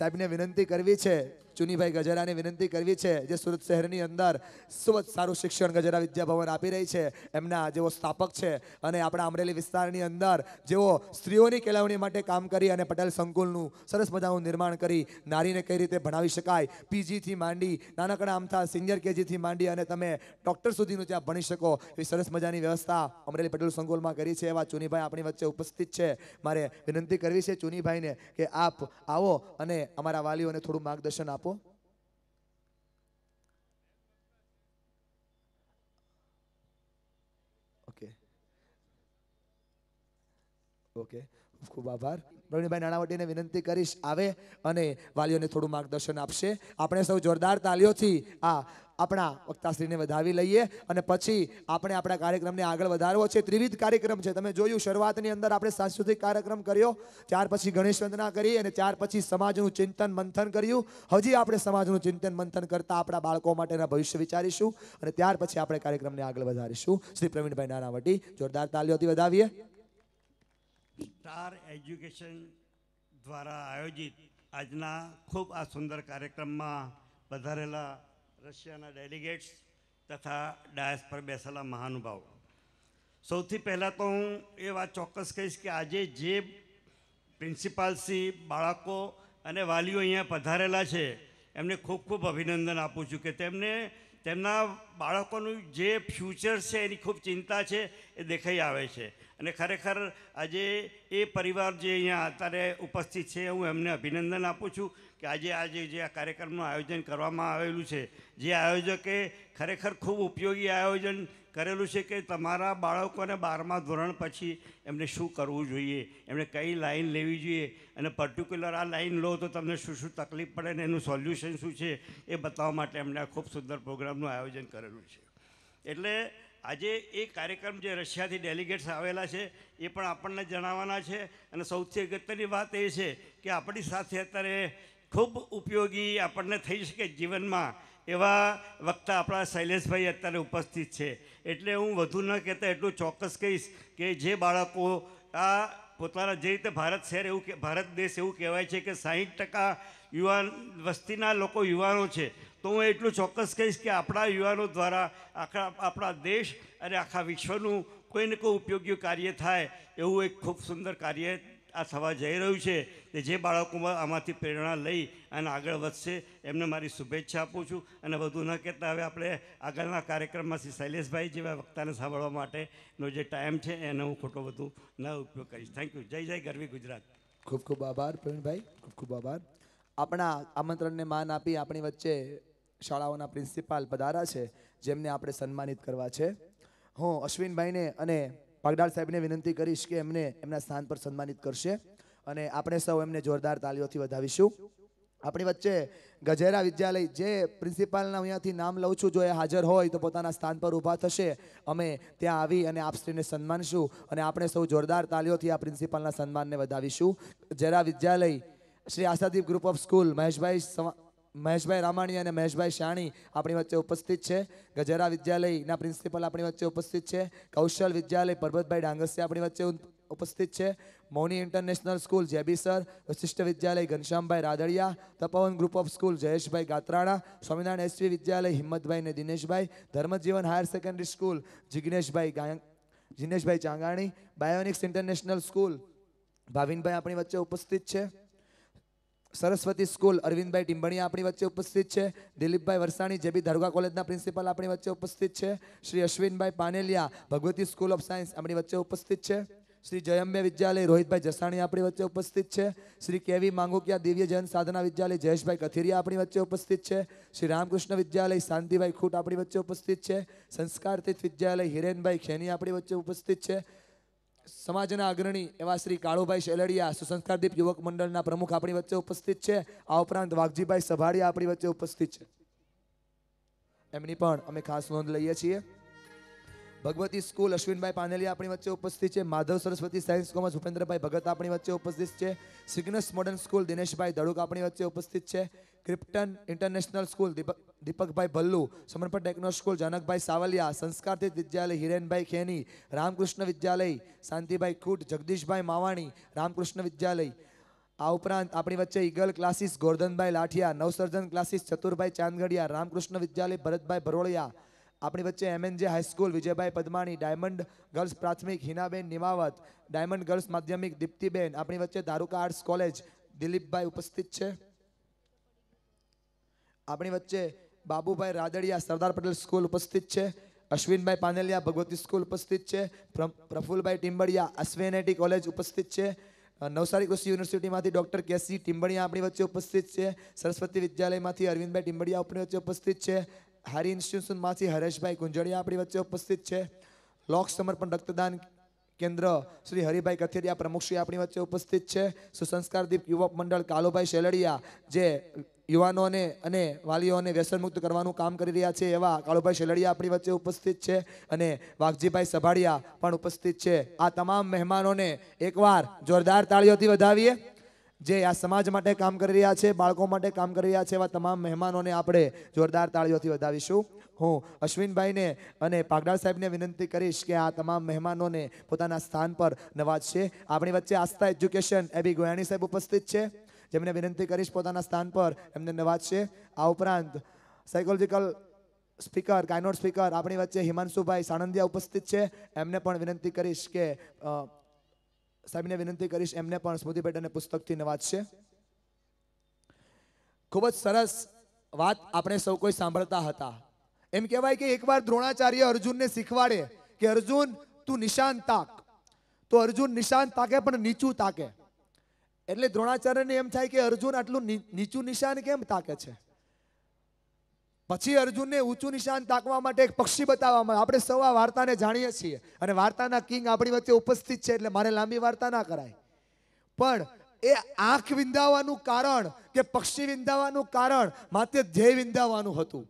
સાહેબને વિનંતી કરવી છે ચુનીભાઈ ગજરાને વિનંતી કરવી છે જે સુરત શહેરની અંદર ખૂબ જ સારું શિક્ષણ ગજરા વિદ્યાભવન આપી રહી છે એમના જેઓ સ્થાપક છે અને આપણા અમરેલી વિસ્તારની અંદર જેઓ સ્ત્રીઓની કેળવણી માટે કામ કરી અને પટેલ સંકુલનું સરસ મજાનું નિર્માણ કરી નારીને કઈ રીતે ભણાવી શકાય પીજીથી માંડી નાનકડા આમથા સિનિયર કેજીથી માંડી અને તમે ડૉક્ટર સુધીનું ત્યાં ભણી શકો એ સરસ મજાની વ્યવસ્થા અમરેલી પટેલ સંકુલમાં કરી છે એવા ચુનીભાઈ આપણી વચ્ચે ઉપસ્થિત છે મારે વિનંતી કરવી છે ચુનીભાઈને કે આપ આવો અને અમારા વાલીઓને થોડું માર્ગદર્શન આપો ઓકે ખૂબ આભાર પ્રવીણભાઈ નાણાવટીને વિનંતી કરીશ આવે અને વાલીઓને થોડું માર્ગદર્શન આપશે આપણે સૌ જોરદાર તાલીઓથી આ આપણા વક્તાશ્રીને વધાવી લઈએ અને પછી આપણે આપણા કાર્યક્રમને આગળ વધારવો છે ત્રિવિધ કાર્યક્રમ છે તમે જોયું શરૂઆતની અંદર આપણે સાંસ્કૃતિક કાર્યક્રમ કર્યો ત્યાર પછી ગણેશ વંદના કરી અને ત્યાર પછી સમાજનું ચિંતન મંથન કર્યું હજી આપણે સમાજનું ચિંતન મંથન કરતાં આપણા બાળકો માટેના ભવિષ્ય વિચારીશું અને ત્યાર પછી આપણે કાર્યક્રમને આગળ વધારીશું શ્રી પ્રવીણભાઈ નાણાવટી જોરદાર તાલીઓથી વધાવીએ સ્ટાર એજ્યુકેશન દ્વારા આયોજિત આજના ખૂબ આ સુંદર કાર્યક્રમમાં પધારેલા રશિયાના ડેલિગેટ્સ તથા ડાયસ પર બેસેલા મહાનુભાવો સૌથી પહેલાં તો હું એ વાત ચોક્કસ કહીશ કે આજે જે પ્રિન્સિપાલશ્રી બાળકો અને વાલીઓ અહીંયા પધારેલા છે એમને ખૂબ ખૂબ અભિનંદન આપું છું કે તેમને તેમના બાળકોનું જે ફ્યુચર છે એની ખૂબ ચિંતા છે એ દેખાઈ આવે છે અને ખરેખર આજે એ પરિવાર જે અહીંયા અત્યારે ઉપસ્થિત છે હું એમને અભિનંદન આપું છું કે આજે આજે જે આ કાર્યક્રમનું આયોજન કરવામાં આવેલું છે જે આયોજકે ખરેખર ખૂબ ઉપયોગી આયોજન કરેલું છે કે તમારા બાળકોને બારમા ધોરણ પછી એમને શું કરવું જોઈએ એમણે કઈ લાઈન લેવી જોઈએ અને પર્ટિક્યુલર આ લાઈન લો તો તમને શું શું તકલીફ પડે ને એનું સોલ્યુશન શું છે એ બતાવવા માટે એમણે આ ખૂબ સુંદર પ્રોગ્રામનું આયોજન કરેલું છે એટલે આજે એ કાર્યક્રમ જે રશિયાથી ડેલિગેટ્સ આવેલા છે એ પણ આપણને જણાવવાના છે અને સૌથી અગત્યની વાત એ છે કે આપણી સાથે અત્યારે ખૂબ ઉપયોગી આપણને થઈ શકે જીવનમાં એવા વક્તા આપણા શૈલેષભાઈ અત્યારે ઉપસ્થિત છે એટલે હું વધુ ન કહેતા એટલું ચોક્કસ કહીશ કે જે બાળકો આ પોતાના જે રીતે ભારત શહેર એવું કે ભારત દેશ એવું કહેવાય છે કે સાહીઠ ટકા યુવાન વસ્તીના લોકો યુવાનો છે તો હું એટલું ચોક્કસ કહીશ કે આપણા યુવાનો દ્વારા આખા આપણા દેશ અને આખા વિશ્વનું કોઈને કોઈ ઉપયોગી કાર્ય થાય એવું એક ખૂબ સુંદર કાર્ય આ થવા જઈ રહ્યું છે કે જે બાળકોમાં આમાંથી પ્રેરણા લઈ અને આગળ વધશે એમને મારી શુભેચ્છા આપું છું અને વધુ ન કહેતા હવે આપણે આગળના કાર્યક્રમમાં શ્રી શૈલેષભાઈ જેવા વક્તાને સાંભળવા માટેનો જે ટાઈમ છે એનો હું ખોટો વધુ ન ઉપયોગ કરીશ થેન્ક યુ જય જય ગરવી ગુજરાત ખૂબ ખૂબ આભાર પ્રવીણભાઈ ખૂબ ખૂબ આભાર આપણા આમંત્રણને માન આપી આપણી વચ્ચે શાળાઓના પ્રિન્સિપાલ પધારા છે જેમને આપણે સન્માનિત કરવા છે હું અશ્વિનભાઈને અને પાગડાળ સાહેબને વિનંતી કરીશ કે એમને એમના સ્થાન પર સન્માનિત કરશે અને આપણે સૌ એમને જોરદાર તાલીઓથી વધાવીશું આપણી વચ્ચે ગજેરા વિદ્યાલય જે પ્રિન્સિપાલના અહીંયાથી નામ લઉં છું જો એ હાજર હોય તો પોતાના સ્થાન પર ઊભા થશે અમે ત્યાં આવી અને આપશ્રીને સન્માનશું અને આપણે સૌ જોરદાર તાલીઓથી આ પ્રિન્સિપાલના સન્માનને વધાવીશું Gajera Vidyalaya Shri Ashadeep group of school Maheshbhai Maheshbhai Ramani અને મહેશભાઈ શાણી આપણી વચ્ચે ઉપસ્થિત છે ગજરા વિદ્યાલયના પ્રિન્સિપલ આપણી વચ્ચે ઉપસ્થિત છે કૌશલ વિદ્યાલય પરબતભાઈ ડાંગસિયા આપણી વચ્ચે ઉપસ્થિત છે Mauni international school JB sir Vashishth Vidyalaya Ghanshyambhai Radadiya Tapovan group of school Jayeshbhai Gatrana Swaminarayan SV Vidyalaya Himmatbhai ને Dineshbhai Dharmajivan higher secondary school Jigneshbhai Jigneshbhai ચાંગાણી બાયોનિક્સ international school ભાવિનભાઈ આપણી વચ્ચે ઉપસ્થિત છે સરસ્વતી સ્કૂલ અરવિંદભાઈ ટીંબણિયા આપણી વચ્ચે ઉપસ્થિત છે દિલીપભાઈ વરસાણી જે બી ધરગા કોલેજના પ્રિન્સિપાલ આપણી વચ્ચે ઉપસ્થિત છે Shri Ashwinbhai Paneliya Bhagwati school of science આપણી વચ્ચે ઉપસ્થિત છે શ્રી જયમ્ય વિદ્યાલય રોહિતભાઈ જસાણી આપણી વચ્ચે ઉપસ્થિત છે શ્રી કેવી માંગોકિયા દિવ્ય જન સાધના વિદ્યાલય જયેશભાઈ કથિરિયા આપણી વચ્ચે ઉપસ્થિત છે શ્રી રામકૃષ્ણ વિદ્યાલય શાંતિભાઈ ખૂટ આપણી વચ્ચે ઉપસ્થિત છે સંસ્કારતીત વિદ્યાલય હિરેનભાઈ ખેની આપણી વચ્ચે ઉપસ્થિત છે સમાજના અગ્રણી એવા શ્રી કાળુભાઈ શેલડિયા સુસંસ્કારદીપ યુવક મંડળના પ્રમુખ આપણી વચ્ચે ઉપસ્થિત છે આ ઉપરાંત વાઘજીભાઈ સભાડિયા આપણી વચ્ચે ઉપસ્થિત છે એમની પણ અમે ખાસ નોંધ લઈએ છીએ ભગવતી સ્કૂલ અશ્વિનભાઈ પાનેલિયા આપણી વચ્ચે ઉપસ્થિત છે માધવ સરસ્વતી સાયન્સ કોમર્સ ભૂપેન્દ્રભાઈ ભગત આપણી વચ્ચે ઉપસ્થિત છે Cygnus modern school Dineshbhai Daluk આપણી વચ્ચે ઉપસ્થિત છે Krypton international school Deepak Deepakbhai Bhallu Samarpan techno school Janakbhai Savaliya સંસ્કારથી વિદ્યાલય હિરેનભાઈ ખેની રામકૃષ્ણ વિદ્યાલય શાંતિભાઈ ખૂટ જગદીશભાઈ માવાણી રામકૃષ્ણ વિદ્યાલય આ ઉપરાંત આપણી વચ્ચે eagle classes Gordhanbhai Lathiya Navsarjan classes Chaturbhai Chandgadhiya Ramkrishna Vidyalaya Bharatbhai Bharodiya આપણી વચ્ચે MNJ high school Vijaybhai Padmani diamond girls પ્રાથમિક હિનાબેન નિમાવત ડાયમંડ ગર્લ્સ માધ્યમિક દીપ્તિબેન આપણી વચ્ચે ધારુકા આર્ટ્સ કોલેજ દિલીપભાઈ ઉપસ્થિત છે આપણી વચ્ચે બાબુભાઈ રાદડિયા સરદાર પટેલ સ્કૂલ ઉપસ્થિત છે અશ્વિનભાઈ પાનેલિયા ભગવતી સ્કૂલ ઉપસ્થિત છે પ્રફુલભાઈ ટિમ્બડિયા અશ્વેનેટી કોલેજ ઉપસ્થિત છે નવસારી કૃષિ યુનિવર્સિટીમાંથી ડૉક્ટર કેસી ટિમ્બડિયા આપણી વચ્ચે ઉપસ્થિત છે સરસ્વતી વિદ્યાલયમાંથી અરવિંદભાઈ ટિમ્બડિયા આપણી વચ્ચે ઉપસ્થિત છે હારી ઇન્સ્ટિટ્યુશનમાંથી હરેશભાઈ ગુંજળિયા આપણી વચ્ચે ઉપસ્થિત છે લોક સમર્પણ રક્તદાન કેન્દ્ર શ્રી હરિભાઈ કથેરિયા પ્રમુખશ્રી આપણી વચ્ચે ઉપસ્થિત છે સુસંસ્કારદીપ યુવક મંડળ કાલુભાઈ શેલડિયા જે યુવાનોને અને વાલીઓને વ્યસનમુક્ત કરવાનું કામ કરી રહ્યા છે એવા કાળુભાઈ શેલડિયા આપણી વચ્ચે ઉપસ્થિત છે અને વાઘજીભાઈ સભાડિયા પણ ઉપસ્થિત છે આ તમામ મહેમાનોને એકવાર જોરદાર તાળીઓથી વધાવીએ જે આ સમાજ માટે કામ કરી રહ્યા છે બાળકો માટે કામ કરી રહ્યા છે એવા તમામ મહેમાનોને આપણે જોરદાર તાળીઓથી વધાવીશું હું અશ્વિનભાઈને અને પાગડા સાહેબને વિનંતી કરીશ કે આ તમામ મહેમાનોને પોતાના સ્થાન પર નવાજશે આપણી વચ્ચે આસ્થા એજ્યુકેશન એ બી ગોયાણી સાહેબ ઉપસ્થિત છે જેમને વિનંતી કરીશ પોતાના સ્થાન પર એમને નવાજશે આ ઉપરાંત સાયકોલોજીકલ સ્પીકર કાયનોટ સ્પીકર આપણી વચ્ચે હિમાંશુભાઈ સાણંદિયા ઉપસ્થિત છે એમને પણ વિનંતી કરીશ કે સાહેબને વિનંતી કરીશ એમને પણ સ્મૃતિ પેટર્નને પુસ્તકથી નવાજશે ખૂબ જ સરસ વાત આપણે સૌ કોઈ સાંભળતા હતા એમ કહેવાય કે એકવાર દ્રોણાચાર્ય અર્જુનને શીખવાડે કે અર્જુન તું નિશાન તાક તો અર્જુન નિશાન તાકે પણ નીચું તાકે એટલે દ્રોણાચાર્યને એમ થાય કે અર્જુન આટલું નીચું નિશાન કેમ તાકે છે પછી અર્જુનને ઊંચું નિશાન તાકવા માટે એક પક્ષી બતાવવામાં આપણે સૌ આ વાર્તાને જાણીએ છીએ અને વાર્તાના કિંગ આપણી વચ્ચે ઉપસ્થિત છે એટલે મારે લાંબી વાર્તા ના કરાય પણ એ આંખ વિંધાવાનું કારણ કે પક્ષી વિંધાવાનું કારણ માત્ર ધ્યેય વિંધાવાનું હતું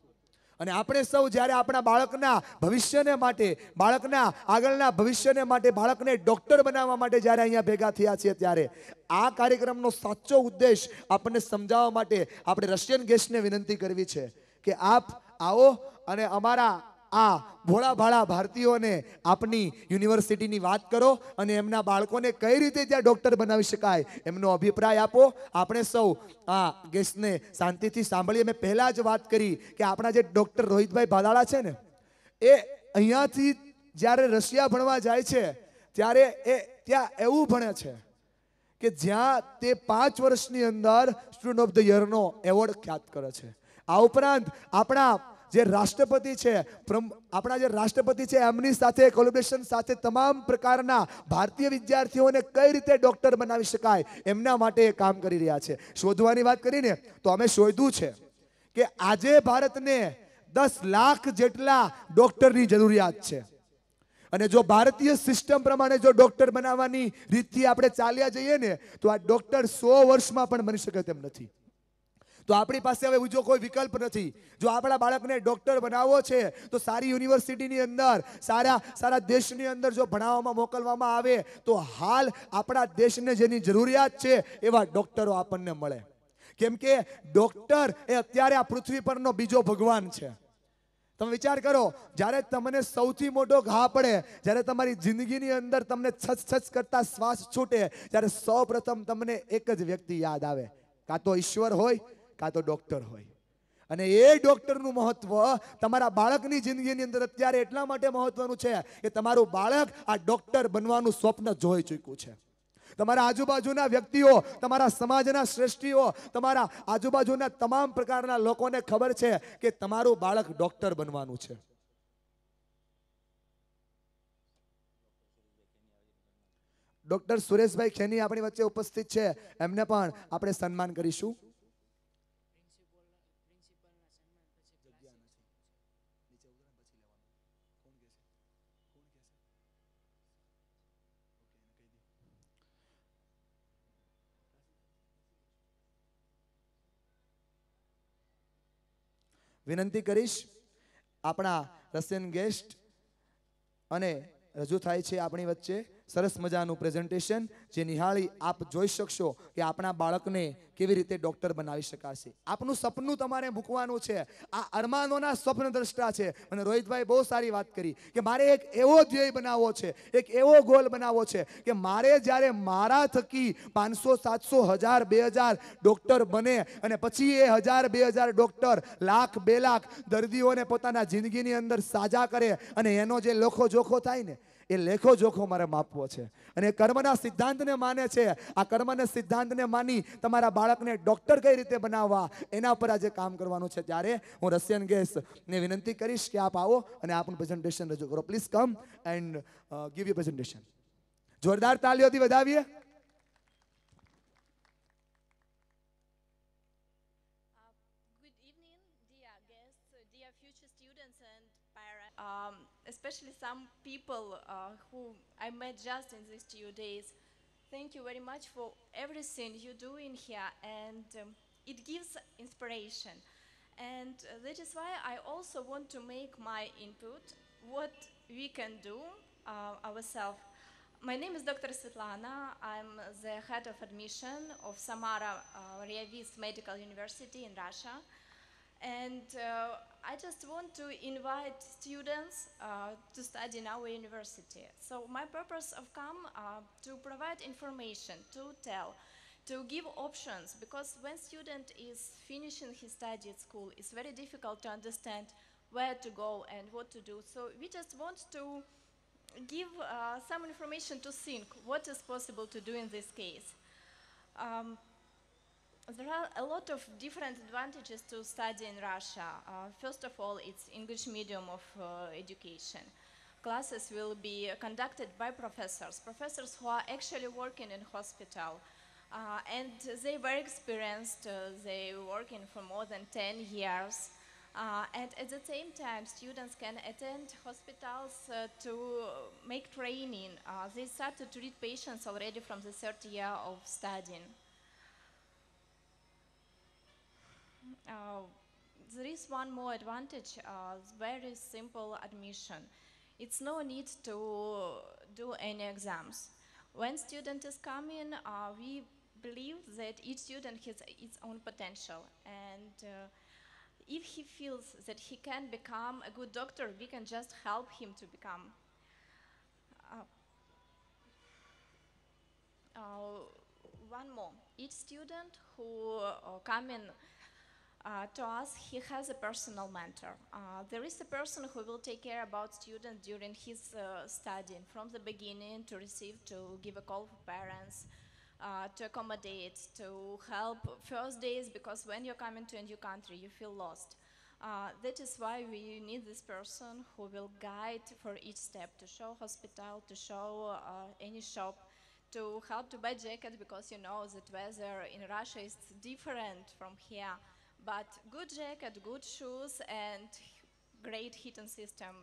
અને આપણે સૌ જ્યારે આપણા બાળકના ભવિષ્યને માટે બાળકના આગળના ભવિષ્યને માટે બાળકને ડૉક્ટર બનાવવા માટે જ્યારે અહીંયા ભેગા થયા છીએ ત્યારે આ કાર્યક્રમનો સાચો ઉદ્દેશ આપણને સમજાવવા માટે આપણે રશિયન ગેસ્ટને વિનંતી કરવી છે કે આપ આવો અને અમારા આ ભોળા ભાળા ભારતીયોને આપની યુનિવર્સિટીની વાત કરો અને એમના બાળકોને કઈ રીતે ત્યાં ડૉક્ટર બનાવી શકાય એમનો અભિપ્રાય આપો આપણે સૌ આ ગેસ્ટને શાંતિથી સાંભળીએ મેં પહેલાં જ વાત કરી કે આપણા જે ડૉક્ટર રોહિતભાઈ ભાદાળા છે ને એ અહીંયાથી જ્યારે રશિયા ભણવા જાય છે ત્યારે એ ત્યાં એવું ભણે છે કે જ્યાં તે પાંચ વર્ષની અંદર સ્ટુડન્ટ ઓફ ધ યરનો એવોર્ડ ખ્યાત કરે છે આ ઉપરાંત આપણા જે રાષ્ટ્રપતિ છે આપણા જે રાષ્ટ્રપતિ છે એમની સાથે કોલેબોરેશન સાથે તમામ પ્રકારના ભારતીય વિદ્યાર્થીઓને કઈ રીતે ડૉક્ટર બનાવી શકાય એમના માટે એ કામ કરી રહ્યા છે શોધવાની વાત કરીને તો અમે શોધ્યું છે કે આજે ભારતને દસ લાખ જેટલા ડૉક્ટરની જરૂરિયાત છે અને જો ભારતીય સિસ્ટમ પ્રમાણે જો ડૉક્ટર બનાવવાની રીતથી આપણે ચાલ્યા જઈએ ને તો આ ડોક્ટર સો વર્ષમાં પણ બની શકે તેમ નથી તો આપણી પાસે હવે બીજો કોઈ વિકલ્પ નથી જો આપણા બાળકને ડૉક્ટર બનાવવો છે તો સારી યુનિવર્સિટીની અંદર સારા સારા દેશની અંદર જો ભણાવવામાં મોકલવામાં આવે તો હાલ આપણા દેશને જેની જરૂરિયાત છે એવા ડૉક્ટરો આપણને મળે કેમ કે ડૉક્ટર એ અત્યારે આ પૃથ્વી પરનો બીજો ભગવાન છે તમે વિચાર કરો જ્યારે તમને સૌથી મોટો ઘા પડે જ્યારે તમારી જિંદગીની અંદર તમને છચ છચ કરતા શ્વાસ છૂટે ત્યારે સૌ પ્રથમ તમને એક જ વ્યક્તિ યાદ આવે કાં તો ઈશ્વર હોય કાં તો ડૉક્ટર હોય અને એ ડૉક્ટરનું મહત્વ તમારા બાળકની જિંદગીની અંદર અત્યારે એટલા માટે મહત્વનું છે કે તમારું બાળક આ ડોક્ટર બનવાનું સ્વપ્ન જોઈ ચૂક્યું છે તમારા આજુબાજુના વ્યક્તિઓ તમારા સમાજના શ્રેષ્ઠીઓ તમારા આજુબાજુના તમામ પ્રકારના લોકોને ખબર છે કે તમારું બાળક ડૉક્ટર બનવાનું છે ડૉક્ટર સુરેશભાઈ ખેની આપણી વચ્ચે ઉપસ્થિત છે એમને પણ આપણે સન્માન કરીશું વિનંતી કરીશ આપણા રશિયન ગેસ્ટ અને રજૂ થાય છે આપણી વચ્ચે સરસ મજાનું પ્રેઝન્ટેશન જે નિહાળી આપ જોઈ શકશો કે આપણા બાળકને કેવી રીતે ડૉક્ટર બનાવી શકાશે આપનું સપનું તમારે મૂકવાનું છે આ અરમાનોના સ્વપ્ન દ્રષ્ટા છે અને રોહિતભાઈ બહુ સારી વાત કરી કે મારે એક એવો ધ્યેય બનાવવો છે એક એવો ગોલ બનાવવો છે કે મારે જ્યારે મારા થકી પાંચસો સાતસો હજાર બે હજાર ડૉક્ટર બને અને પછી એ હજાર બે હજાર ડૉક્ટર લાખ બે લાખ દર્દીઓને પોતાના જિંદગીની અંદર સાજા કરે અને એનો જે લોખો જોખો થાય ને એ લેખો જોખો મારે માપવો છે અને કર્મના સિદ્ધાંતને માને છે આ કર્મને સિદ્ધાંતને માની તમારા બાળકને ડૉક્ટર કઈ રીતે બનાવવા એના પર આજે કામ કરવાનું છે ત્યારે હું રશિયન ગેસને વિનંતી કરીશ કે આપ આવો અને આપનું પ્રેઝન્ટેશન રજૂ કરો please come and give you presentation જોરદાર તાલીઓથી વધાવીએ especially some people uh, who I met just in these two days. Thank you very much for everything you do in here, and um, it gives inspiration. And uh, that is why I also want to make my input, what we can do uh, ourselves. My name is Dr. Svetlana. I'm the head of admission of Samara uh, Medical University in Russia. And uh, I just want to invite students uh, to study in our university. So my purpose of come uh, to provide information, to tell, to give options, because when student is finishing his study at school, it's very difficult to understand where to go and what to do. So we just want to give uh, some information to think what is possible to do in this case. Um, there are a lot of different advantages to study in Russia. Uh, first of all, it's English medium of uh, education. Classes will be conducted by professors, professors who are actually working in hospital. Uh, and they were experienced, uh, they working for more than 10 years. Uh, and at the same time, students can attend hospitals uh, to make training. they started to treat patients already from the third year of studying. Uh, there is one more advantage, uh, very simple admission. It's no need to do any exams. When student is coming, uh, we believe that each student has its own potential. And uh, if he feels that he can become a good doctor, we can just help him to become. Uh, uh, one more. Each student who uh, coming uh, to us, he has a personal mentor. Uh, there is a person who will take care about student during his uh, studying, from the beginning to receive, to give a call for parents, uh, to accommodate, to help first days, because when you're coming to a new country, you feel lost. Uh, that is why we need this person who will guide for each step, to show hospital, to show uh, any shop, to help to buy jacket because you know that weather in Russia is different from here. But good jacket, good shoes, and great heating system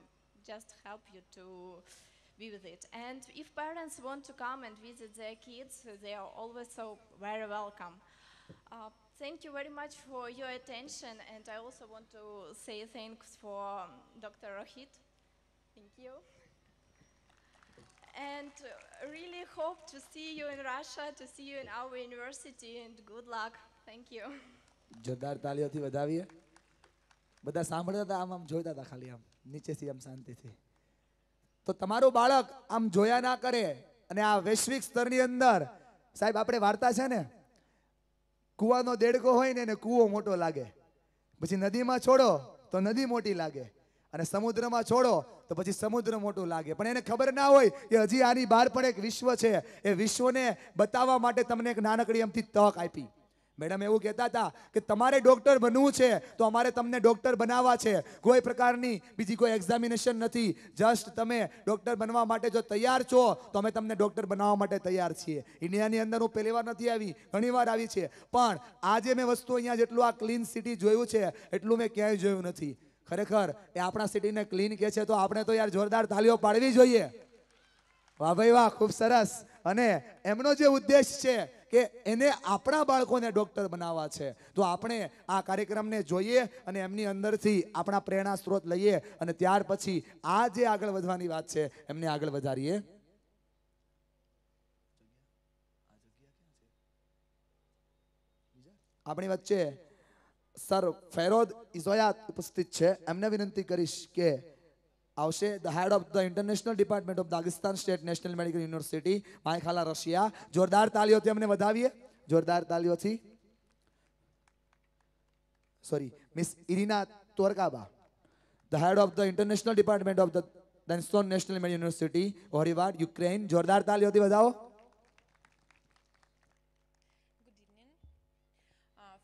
just help you to be with it. And if parents want to come and visit their kids, they are always so very welcome. Uh, thank you very much for your attention, and I also want to say thanks for um, Dr. Rohit. Thank you. And uh, really hope to see you in Russia, to see you in our university, and good luck. Thank you. *laughs* જોરદાર તાલીઓથી વધાવીએ બધા સાંભળતા હતા આમ આમ જોઈતા હતા ખાલી આમ નીચેથી આમ શાંતિથી તો તમારું બાળક આમ જોયા ના કરે અને આ વૈશ્વિક સ્તરની અંદર સાહેબ આપણે વાર્તા છે ને કૂવાનો દેડકો હોય ને એને કૂવો મોટો લાગે પછી નદીમાં છોડો તો નદી મોટી લાગે અને સમુદ્રમાં છોડો તો પછી સમુદ્ર મોટું લાગે પણ એને ખબર ના હોય કે હજી આની બહાર પણ એક વિશ્વ છે એ વિશ્વને બતાવવા માટે તમને એક નાનકડી એમથી તક આપી મેડમ એવું કહેતા હતા કે તમારે ડૉક્ટર બનવું છે તો અમારે તમને ડોક્ટર બનાવવા છે કોઈ પ્રકારની બીજી કોઈ એક્ઝામિનેશન નથી જસ્ટ તમે ડૉક્ટર બનવા માટે જો તૈયાર છો તો અમે તમને ડોક્ટર બનાવવા માટે તૈયાર છીએ ઇન્ડિયાની અંદર હું પહેલી વાર નથી આવી ઘણી વાર આવી છે પણ આજે મેં વસ્તુ અહીંયા જેટલું આ ક્લીન સિટી જોયું છે એટલું મેં ક્યાંય જોયું નથી ખરેખર એ આપણા સિટીને ક્લીન કહે છે તો આપણે તો યાર જોરદાર તાલીઓ પાડવી જોઈએ વાહ ભાઈ વાહ ખૂબ સરસ અને એમનો જે ઉદ્દેશ છે કે એને આપણા બાળકોને ડૉક્ટર બનાવવા છે તો આપણે આ કાર્યક્રમને જોઈએ અને એમની અંદરથી આપણા પ્રેરણા સ્ત્રોત લઈએ અને ત્યાર પછી આ જે આગળ વધવાની વાત છે એમને આગળ વધારીએ આપણી વચ્ચે સર ફેરોદ ઇઝોયાત ઉપસ્થિત છે એમને વિનંતી કરીશ કે આવશે the head of the international department of Dagestan state national medical university માયખાલા રશિયા જોરદાર તાલીઓથી અમને વધાવીએ જોરદાર તાલીઓથી સોરી મિસ ઇરિના તોરકાબા the head of the international department of the ડેન્સોન નેશનલ મેડિકલ યુનિવર્સિટી હોરીવાડ યુક્રેન જોરદાર તાલીઓથી વધાવો uh,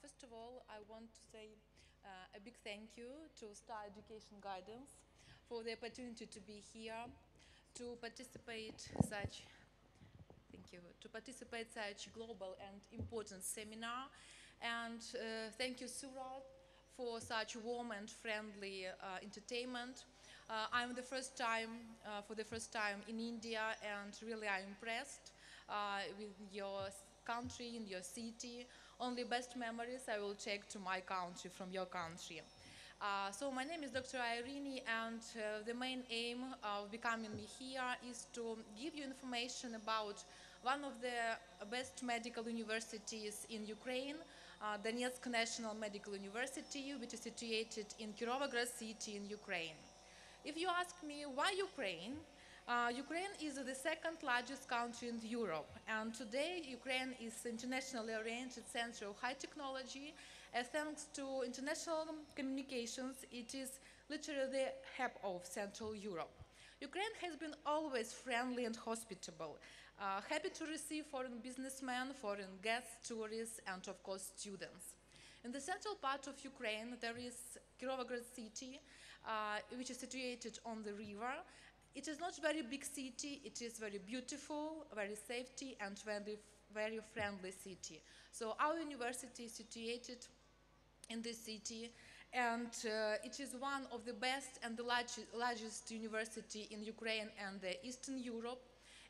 I want to say uh, a big thank you to Star Education Guidance for the opportunity to be here, to participate such thank you, to participate such global and important seminar. And uh, thank you, Surat, for such warm and friendly uh, entertainment. Uh, I'm the first time, uh, for the first time in India, and really I'm impressed uh, with your country, in your city. Only best memories I will take to my country, from your country. Uh, so my name is Dr. Irene and uh, the main aim of becoming me here is to give you information about one of the best medical universities in Ukraine, uh, Donetsk National Medical University, which is situated in Kirovograd city in Ukraine. If you ask me why Ukraine, uh, Ukraine is the second largest country in Europe, and today Ukraine is internationally oriented center of high technology uh, thanks to international communications, it is literally the hub of Central Europe. Ukraine has been always friendly and hospitable, uh, happy to receive foreign businessmen, foreign guests, tourists, and of course students. In the central part of Ukraine, there is Kirovograd city, uh, which is situated on the river. It is not very big city, it is very beautiful, very safety, and very, very friendly city. So our university is situated in this city and uh, it is one of the best and the large, largest university in Ukraine and Eastern Europe.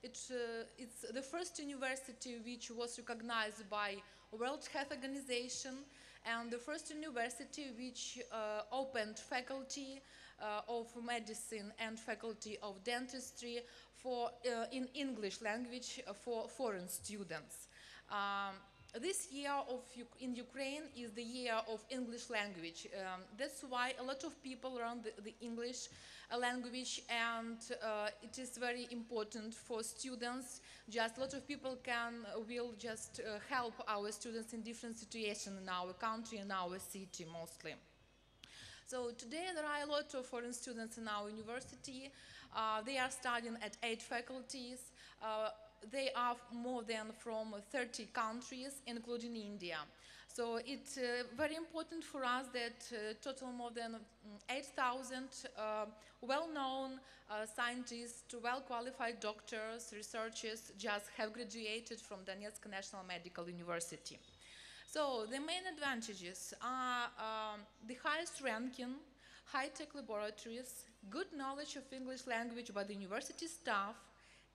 It, uh, it's the first university which was recognized by World Health Organization and the first university which uh, opened faculty uh, of medicine and faculty of dentistry for, uh, in English language uh, for foreign students. Um, this year of, in Ukraine is the year of English language. Um, that's why a lot of people learn the, the English uh, language and uh, it is very important for students. Just a lot of people can, uh, will just uh, help our students in different situations in our country and our city mostly. So today there are a lot of foreign students in our university. Uh, they are studying at eight faculties. Uh, they are more than from 30 countries, including India. So it's uh, very important for us that uh, total more than mm, 8,000 uh, well-known uh, scientists, well-qualified doctors, researchers just have graduated from Donetsk National Medical University. So the main advantages are um, the highest ranking, high-tech laboratories, good knowledge of English language by the university staff,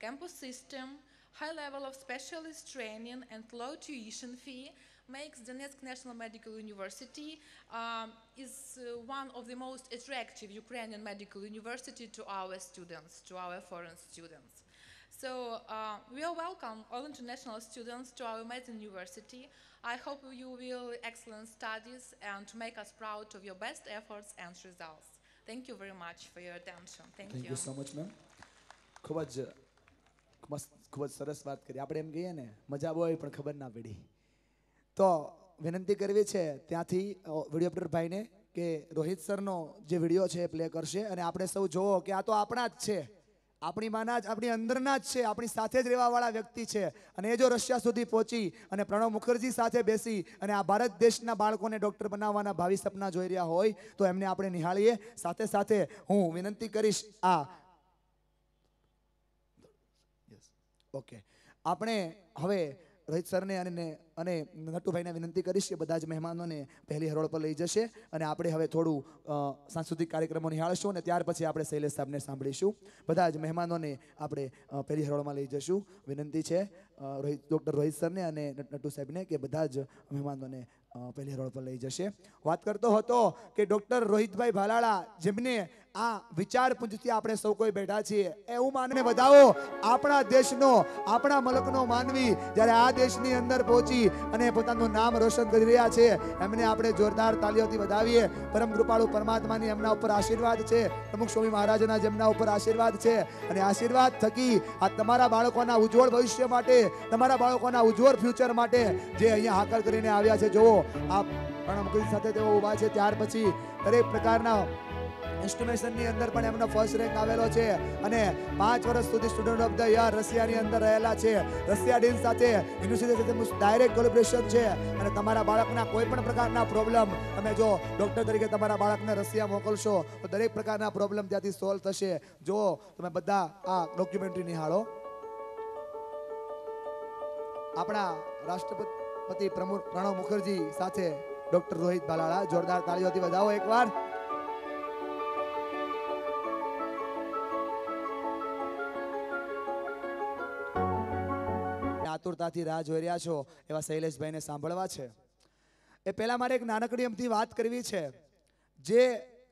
campus system, High level of specialist training and low tuition fee makes Donetsk National Medical University um, is uh, one of the most attractive Ukrainian medical university to our students, to our foreign students. So uh, we are welcome all international students to our amazing university. I hope you will excellent studies and make us proud of your best efforts and results. Thank you very much for your attention. Thank, Thank you. you so much, ma'am. Uh, ખૂબ જ સરસ વાત કરી આપણે એમ કહીએ ને મજા હોય પણ ખબર ના પડી તો વિનંતી કરવી છે ત્યાંથી વિડીયો એડિટર ભાઈને કે રોહિત સરનો જે વિડીયો છે એ પ્લે કરશે અને આપણે સૌ જોવો કે આ તો આપણા જ છે આપણી માના જ આપણી અંદરના જ છે આપણી સાથે જ રહેવાવાળા વ્યક્તિ છે અને એ જો રશિયા સુધી પહોંચી અને પ્રણવ મુખર્જી સાથે બેસી અને આ ભારત દેશના બાળકોને ડૉક્ટર બનાવવાના ભાવિ સપના જોઈ રહ્યા હોય તો એમને આપણે નિહાળીએ સાથે સાથે હું વિનંતી કરીશ આ ઓકે આપણે હવે રોહિત સરને અને અને નટુભાઈને વિનંતી કરીશ બધા જ મહેમાનોને પહેલી હરોળ પર લઈ જશે અને આપણે હવે થોડું સાંસ્કૃતિક કાર્યક્રમો નિહાળશું અને ત્યાર પછી આપણે શૈલેષ સાહેબને સાંભળીશું બધા જ મહેમાનોને આપણે પહેલી હરોળમાં લઈ જશું વિનંતી છે રોહિત ડૉક્ટર રોહિત સરને અને નટુ સાહેબને કે બધા જ મહેમાનોને પહેલી હરોળ પર લઈ જશે વાત કરતો હતો કે ડૉક્ટર રોહિતભાઈ ભાલાળા જેમને આ વિચાર પુંજથી આપણે સૌ કોઈ બેઠા છીએ એવું માનને વધાવો આપણા દેશનો આપણા મલકનો માનવી જ્યારે આ દેશની અંદર પહોંચી અને પોતાનું નામ રોશન કરી રહ્યા છે એમને આપણે જોરદાર તાલીઓથી વધાવીએ પરમ કૃપાળુ પરમાત્માની એમના ઉપર આશીર્વાદ છે પ્રમુખ સ્વામી મહારાજના જેમના ઉપર આશીર્વાદ છે અને આશીર્વાદ થકી આ તમારા બાળકોના ઉજ્જવળ ભવિષ્ય માટે તમારા બાળકોના ઉજ્જવળ ફ્યુચર માટે જે અહીંયા હાકલ કરીને આવ્યા છે જુઓ આ પણ સાથે તેઓ ઊભા છે ત્યાર પછી દરેક પ્રકારના ઇન્સ્ટ્રુમેશનની અંદર પણ એમનો ફર્સ્ટ રેન્ક આવેલો છે અને પાંચ વર્ષ સુધી સ્ટુડન્ટ ઓફ ધ યર રશિયાની અંદર રહેલા છે રશિયા ડીન સાથે યુનિવર્સિટી સાથે ડાયરેક્ટ કોલેબ્રેશન છે અને તમારા બાળકના કોઈ પણ પ્રકારના પ્રોબ્લેમ તમે જો ડૉક્ટર તરીકે તમારા બાળકને રશિયા મોકલશો તો દરેક પ્રકારના પ્રોબ્લેમ ત્યાંથી સોલ્વ થશે જો તમે બધા આ ડોક્યુમેન્ટરી નિહાળો આપણા રાષ્ટ્રપતિ પ્રમુખ પ્રણવ મુખર્જી સાથે ડોક્ટર રોહિત ભાલાળા જોરદાર તાળીઓથી વધાવો એકવાર આતુરતાથી રાહ જોઈ રહ્યા છો એવા શૈલેષભાઈને સાંભળવા છે એ પહેલાં મારે એક નાનકડી અમથી વાત કરવી છે જે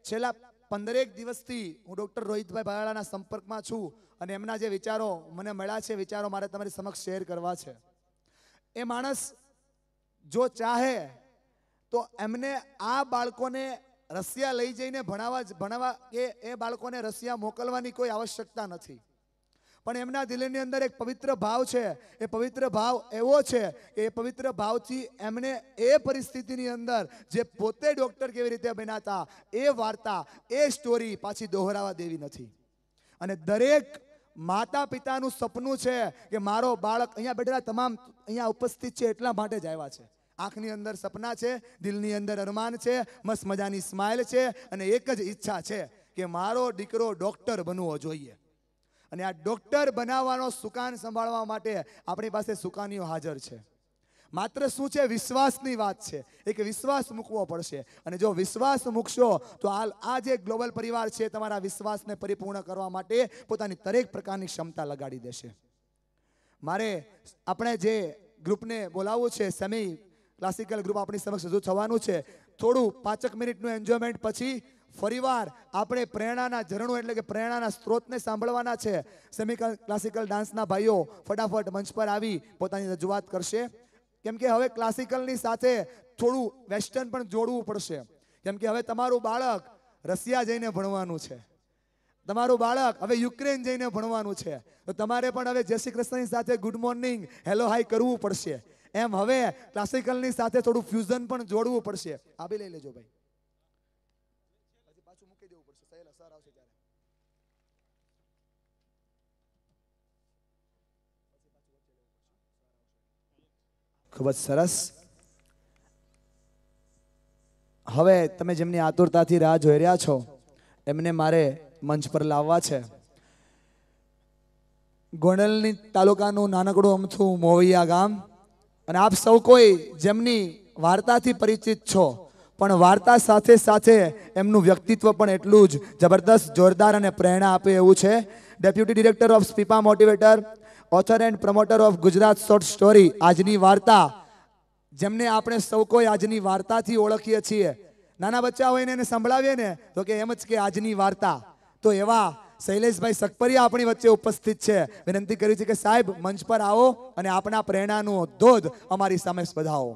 છેલ્લા પંદરેક દિવસથી હું ડૉક્ટર રોહિતભાઈ ભાયાળાના સંપર્કમાં છું અને એમના જે વિચારો મને મળ્યા છે વિચારો મારે તમારી સમક્ષ શેર કરવા છે એ માણસ જો ચાહે તો એમને આ બાળકોને રશિયા લઈ જઈને ભણાવવા ભણાવવા કે એ બાળકોને રશિયા મોકલવાની કોઈ આવશ્યકતા નથી પણ એમના દિલની અંદર એક પવિત્ર ભાવ છે એ પવિત્ર ભાવ એવો છે કે એ પવિત્ર ભાવથી એમને એ પરિસ્થિતિની અંદર જે પોતે ડૉક્ટર કેવી રીતે બન્યા એ વાર્તા એ સ્ટોરી પાછી દોહરાવા દેવી નથી અને દરેક માતા પિતાનું સપનું છે કે મારો બાળક અહીંયા બેઠેલા તમામ અહીંયા ઉપસ્થિત છે એટલા માટે જ આવ્યા છે આંખની અંદર સપના છે દિલની અંદર અરમાન છે મસ્ત મજાની સ્માઇલ છે અને એક જ ઈચ્છા છે કે મારો દીકરો ડૉક્ટર બનવો જોઈએ અને આ ડોક્ટર બનાવવાનો સુકાન સંભાળવા માટે આપણી પાસે સુકાનીઓ હાજર છે માત્ર શું છે વિશ્વાસની વાત છે એક વિશ્વાસ મૂકવો પડશે અને જો વિશ્વાસ મૂકશો તો હાલ આ જે ગ્લોબલ પરિવાર છે તમારા વિશ્વાસને પરિપૂર્ણ કરવા માટે પોતાની દરેક પ્રકારની ક્ષમતા લગાડી દેશે મારે આપણે જે ગ્રુપને બોલાવવું છે સેમી ક્લાસિકલ ગ્રુપ આપણી સમક્ષ રજૂ થવાનું છે થોડું પાંચક મિનિટનું એન્જોયમેન્ટ પછી ફરીવાર આપણે પ્રેરણાના ઝરણો એટલે કે પ્રેરણાના સ્ત્રોતને સાંભળવાના છે સેમી ક્લાસિકલ ડાન્સના ભાઈઓ ફટાફટ મંચ પર આવી પોતાની રજૂઆત કરશે કેમ કે હવે ક્લાસિકલની સાથે થોડું વેસ્ટર્ન પણ જોડવું પડશે કેમ કે હવે તમારું બાળક રશિયા જઈને ભણવાનું છે તમારું બાળક હવે યુક્રેન જઈને ભણવાનું છે તો તમારે પણ હવે જય શ્રી કૃષ્ણની સાથે ગુડ મોર્નિંગ હેલો હાઈ કરવું પડશે એમ હવે ક્લાસિકલની સાથે થોડું ફ્યુઝન પણ જોડવું પડશે આવી લઈ લેજો ભાઈ ખૂબ જ સરસ હવે તમે જેમની આતુરતાથી રાહ જોઈ રહ્યા છો એમને મારે મંચ પર લાવવા છે ગોંડલની તાલુકાનું નાનકડું અમથું મોવિયા ગામ અને આપ સૌ કોઈ જેમની વાર્તાથી પરિચિત છો પણ વાર્તા સાથે સાથે એમનું વ્યક્તિત્વ પણ એટલું જ જબરદસ્ત જોરદાર અને પ્રેરણા આપે એવું છે deputy director of SPIPA motivator author and promoter of Gujarat short story આજની વાર્તા જેમને આપણે સૌ કોઈ આજની વાર્તાથી ઓળખીએ છીએ નાના બચ્ચા હોય ને એને સંભળાવીએ ને તો કે એમ જ કે આજની વાર્તા તો એવા શૈલેષભાઈ સકપરિયા આપણી વચ્ચે ઉપસ્થિત છે વિનંતી કરી છે કે સાહેબ મંચ પર આવો અને આપણા પ્રેરણાનો ધોધ અમારી સામે સ્પધાવો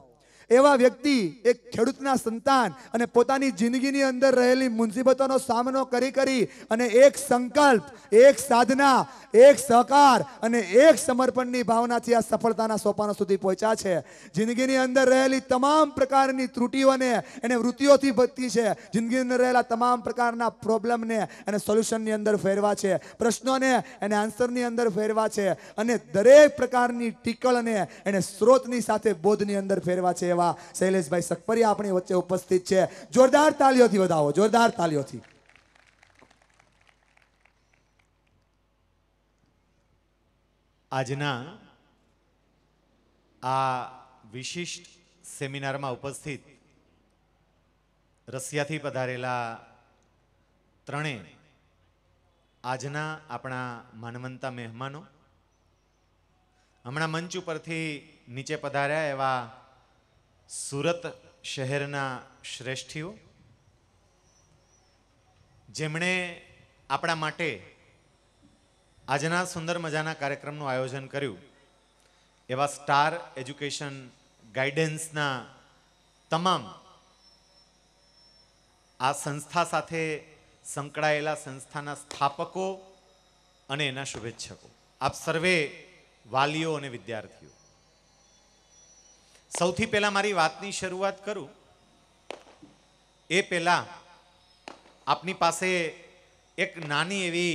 એવા વ્યક્તિ એક ખેડૂતના સંતાન અને પોતાની જિંદગીની અંદર રહેલી મુસીબતોનો સામનો કરી કરી અને એક સંકલ્પ એક સાધના એક સહકાર અને એક સમર્પણની ભાવનાથી આ સફળતાના સોપાનો સુધી પહોંચ્યા છે જિંદગીની અંદર રહેલી તમામ પ્રકારની ત્રુટીઓને એને વૃત્તિઓથી ભક્તિ છે જિંદગીની અંદર રહેલા તમામ પ્રકારના પ્રોબ્લેમને એને સોલ્યુશનની અંદર ફેરવા છે પ્રશ્નોને એને આન્સરની અંદર ફેરવા છે અને દરેક પ્રકારની ટીકળને એને સ્ત્રોતની સાથે બોધની અંદર ફેરવા છે એવા શૈલેષભાઈ સકપરિયા આપણી વચ્ચે ઉપસ્થિત છે જોરદાર તાલીઓથી વધાવો જોરદાર તાલીઓથી આજના આ વિશિષ્ટ સેમિનારમાં ઉપસ્થિત રશિયાથી પધારેલા ત્રણે આજના આપણા માનવંતા મહેમાનો હમણાં મંચ ઉપરથી નીચે પધાર્યા એવા સુરત શહેરના શ્રેષ્ઠીઓ જેમણે આપણા માટે આજના સુંદર મજાના કાર્યક્રમનું આયોજન કર્યું એવા સ્ટાર એજ્યુકેશન ગાઈડન્સના તમામ આ સંસ્થા સાથે સંકળાયેલા સંસ્થાના સ્થાપકો અને એના શુભેચ્છકો આપ સર્વે વાલીઓ અને વિદ્યાર્થીઓ સૌથી પહેલાં મારી વાતની શરૂઆત કરું એ પહેલાં આપની પાસે એક નાની એવી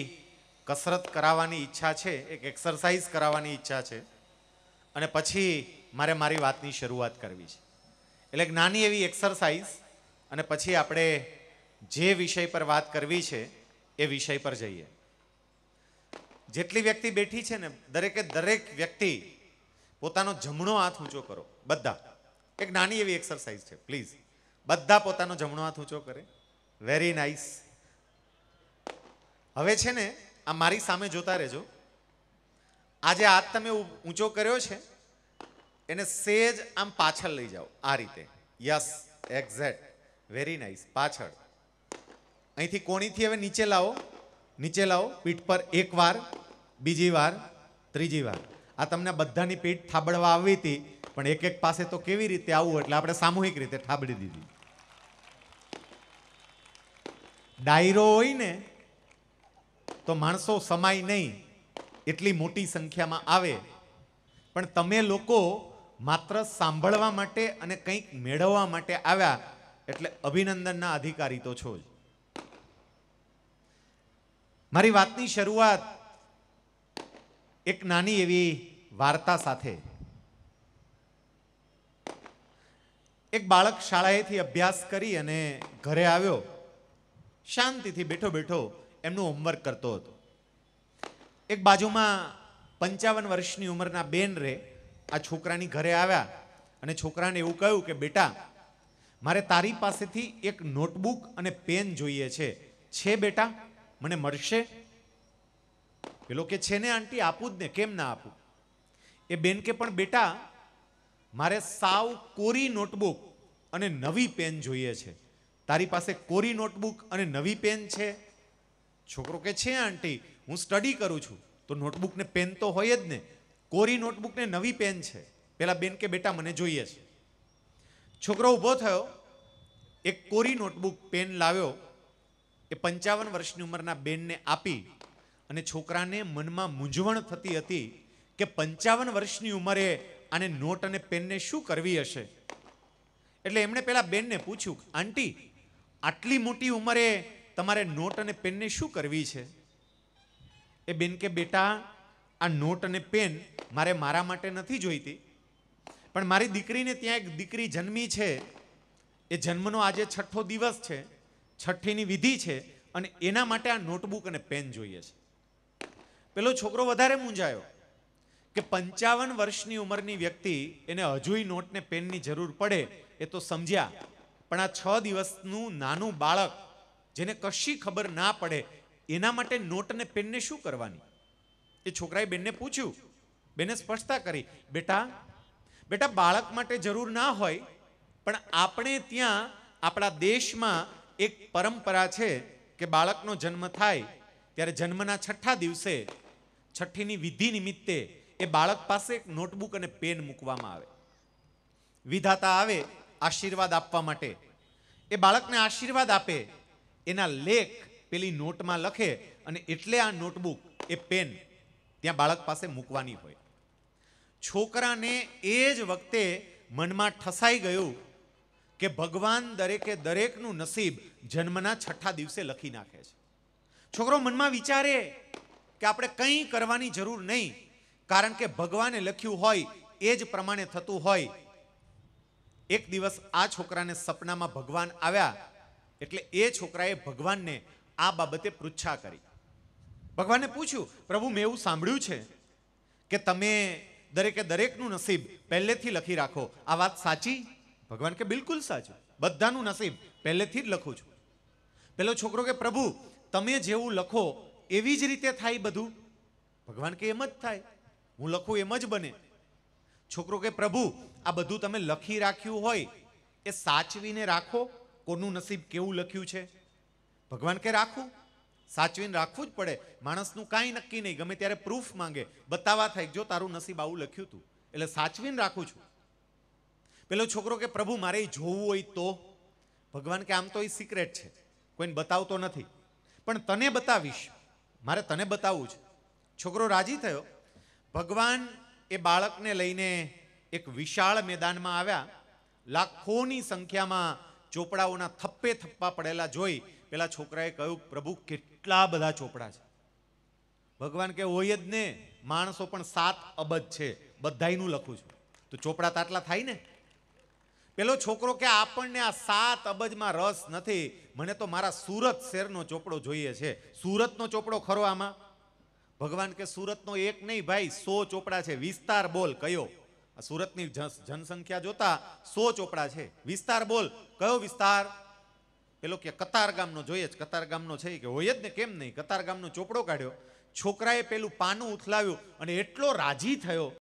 કસરત કરાવવાની ઈચ્છા છે એક એક્સરસાઇઝ કરાવવાની ઈચ્છા છે અને પછી મારે મારી વાતની શરૂઆત કરવી છે એટલે એક નાની એવી એક્સરસાઇઝ અને પછી આપણે જે વિષય પર વાત કરવી છે એ વિષય પર જઈએ જેટલી વ્યક્તિ બેઠી છે ને દરેકે દરેક વ્યક્તિ પોતાનો જમણો હાથ ઊંચો કરો બધા એક નાની એવી એક્સરસાઇઝ છે પ્લીઝ બધા પોતાનો જમણો હાથ ઊંચો કરે વેરી નાઇસ હવે છે ને આ મારી સામે જોતા રહેજો આજે હાથ તમે ઊંચો કર્યો છે એને સેજ આમ પાછળ લઈ જાઓ આ રીતે યસ એક્ઝેક્ટ વેરી નાઇસ પાછળ અહીંથી કોણીથી હવે નીચે લાવો નીચે લાવો પીઠ પર એક વાર બીજી વાર ત્રીજી વાર આ તમને બધાની પીઠ થાબડવા આવી હતી પણ એક એક પાસે તો કેવી રીતે આવવું એટલે આપણે સામૂહિક રીતે થાબડી દીધી ડાયરો હોય ને તો માણસો સમાય નહીં એટલી મોટી સંખ્યામાં આવે પણ તમે લોકો માત્ર સાંભળવા માટે અને કંઈક મેળવવા માટે આવ્યા એટલે અભિનંદનના અધિકારી તો છો જ મારી વાતની શરૂઆત એક નાની એવી વાર્તા સાથે એક બાળક શાળાએથી અભ્યાસ કરી અને ઘરે આવ્યો શાંતિથી બેઠો બેઠો એમનું હોમવર્ક કરતો હતો એક બાજુમાં પંચાવન વર્ષની ઉંમરના બેન રે આ છોકરાની ઘરે આવ્યા અને છોકરાને એવું કહ્યું કે બેટા મારે તારી પાસેથી એક નોટબુક અને પેન જોઈએ છે છે બેટા મને મળશે પેલો કે છે ને આંટી આપું જ ને કેમ ના આપું એ બેન કે પણ બેટા મારે સાવ કોરી નોટબુક અને નવી પેન જોઈએ છે તારી પાસે કોરી નોટબુક અને નવી પેન છે છોકરો કે છે આંટી હું સ્ટડી કરું છું તો નોટબુક ને પેન તો હોય જ ને કોરી નોટબુક ને નવી પેન છે પેલા બેન કે બેટા મને જોઈએ છે છોકરો ઊભો થયો એક કોરી નોટબુક પેન લાવ્યો એ પંચાવન વર્ષની ઉંમરના બેનને આપી અને છોકરાને મનમાં મૂંઝવણ થતી હતી કે પંચાવન વર્ષની ઉંમરે આને નોટ અને પેનને શું કરવી હશે એટલે એમણે પેલા બેનને પૂછ્યું આંટી આટલી મોટી ઉંમરે તમારે નોટ અને પેનને શું કરવી છે એ બેન કે બેટા આ નોટ અને પેન મારે મારા માટે નથી જોઈતી પણ મારી દીકરીને ત્યાં એક દીકરી જન્મી છે એ જન્મનો આજે છઠ્ઠો દિવસ છે છઠ્ઠીની વિધિ છે અને એના માટે આ નોટબુક અને પેન જોઈએ છે પેલો છોકરો વધારે મૂંઝાયો કે પંચાવન વર્ષની ઉંમરની વ્યક્તિ એને હજુય નોટને પેનની જરૂર પડે એ તો સમજ્યા પણ આ છ દિવસનું નાનું બાળક જેને કશી ખબર ના પડે એના માટે નોટ અને પેનને શું કરવાની એ છોકરાએ બેનને પૂછ્યું બેને સ્પષ્ટતા કરી બેટા બેટા બાળક માટે જરૂર ના હોય પણ આપણે ત્યાં આપણા દેશમાં એક પરંપરા છે કે બાળકનો જન્મ થાય ત્યારે જન્મના છઠ્ઠા દિવસે છઠ્ઠીની વિધિ નિમિત્તે એ બાળક પાસે એક નોટબુક અને પેન મૂકવામાં આવે વિધાતા આવે આશીર્વાદ આપવા માટે એ બાળકને આશીર્વાદ આપે એના લેખ પેલી નોટમાં લખે અને એટલે આ નોટબુક એ પેન ત્યાં બાળક પાસે મૂકવાની હોય છોકરાને એ જ વખતે મનમાં ઠસાઈ ગયું કે ભગવાન દરેકે દરેકનું નસીબ જન્મના છઠ્ઠા દિવસે લખી નાખે છે છોકરો મનમાં વિચારે કે આપણે કંઈ કરવાની જરૂર નહીં કારણ કે ભગવાને લખ્યું હોય એ જ પ્રમાણે થતું હોય એક દિવસ આ છોકરાને સપનામાં ભગવાન આવ્યા એટલે એ છોકરાએ ભગવાનને આ બાબતે પૃચ્છા કરી ભગવાને પૂછ્યું પ્રભુ મેં એવું સાંભળ્યું છે કે તમે દરેકે દરેકનું નસીબ પહેલેથી લખી રાખો આ વાત સાચી ભગવાન કે બિલકુલ સાચું બધાનું નસીબ પહેલેથી જ લખું છું પેલો છોકરો કે પ્રભુ તમે જેવું લખો એવી જ રીતે થાય બધું ભગવાન કે એમ જ થાય હું લખું એમ જ બને છોકરો કે પ્રભુ આ બધું તમે લખી રાખ્યું હોય એ સાચવીને રાખો કોનું નસીબ કેવું લખ્યું છે ભગવાન કે રાખું સાચવીને રાખવું જ પડે માણસનું કાંઈ નક્કી નહીં ગમે ત્યારે પ્રૂફ માંગે બતાવવા થાય જો તારું નસીબ આવું લખ્યું તું એટલે સાચવીને રાખું છું પેલો છોકરો કે પ્રભુ મારે જોવું હોય તો ભગવાન કે આમ તો એ સિક્રેટ છે કોઈને બતાવતો નથી પણ તને બતાવીશ મારે તને બતાવવું છે છોકરો રાજી થયો ભગવાન એ બાળકને લઈને એક વિશાળ મેદાનમાં આવ્યા લાખોની સંખ્યામાં ચોપડાઓના થપ્પે થપ્પા પડેલા જોઈ પેલા છોકરાએ કહ્યું પ્રભુ કેટલા બધા ચોપડા છે ભગવાન કે હોય જ ને માણસો પણ સાત અબજ છે બધાયનું લખું છું તો ચોપડા તાટલા થાય ને પેલો છોકરો કે આપણને આ સાત અબજમાં રસ નથી મને તો મારા સુરત શેરનો ચોપડો જોઈએ છે સુરતનો ચોપડો ખરો આમાં ભગવાન કે સુરતનો એક નહીં ભાઈ સો ચોપડા છે વિસ્તાર બોલ કયો સુરતની જનસંખ્યા જોતા સો ચોપડા છે વિસ્તાર બોલ કયો વિસ્તાર પેલો કે કતાર ગામનો જોઈએ જ કતાર ગામનો છે કે હોય જ ને કેમ નહીં કતાર ગામનો ચોપડો કાઢ્યો છોકરાએ પેલું પાનું ઉથલાવ્યું અને એટલો રાજી થયો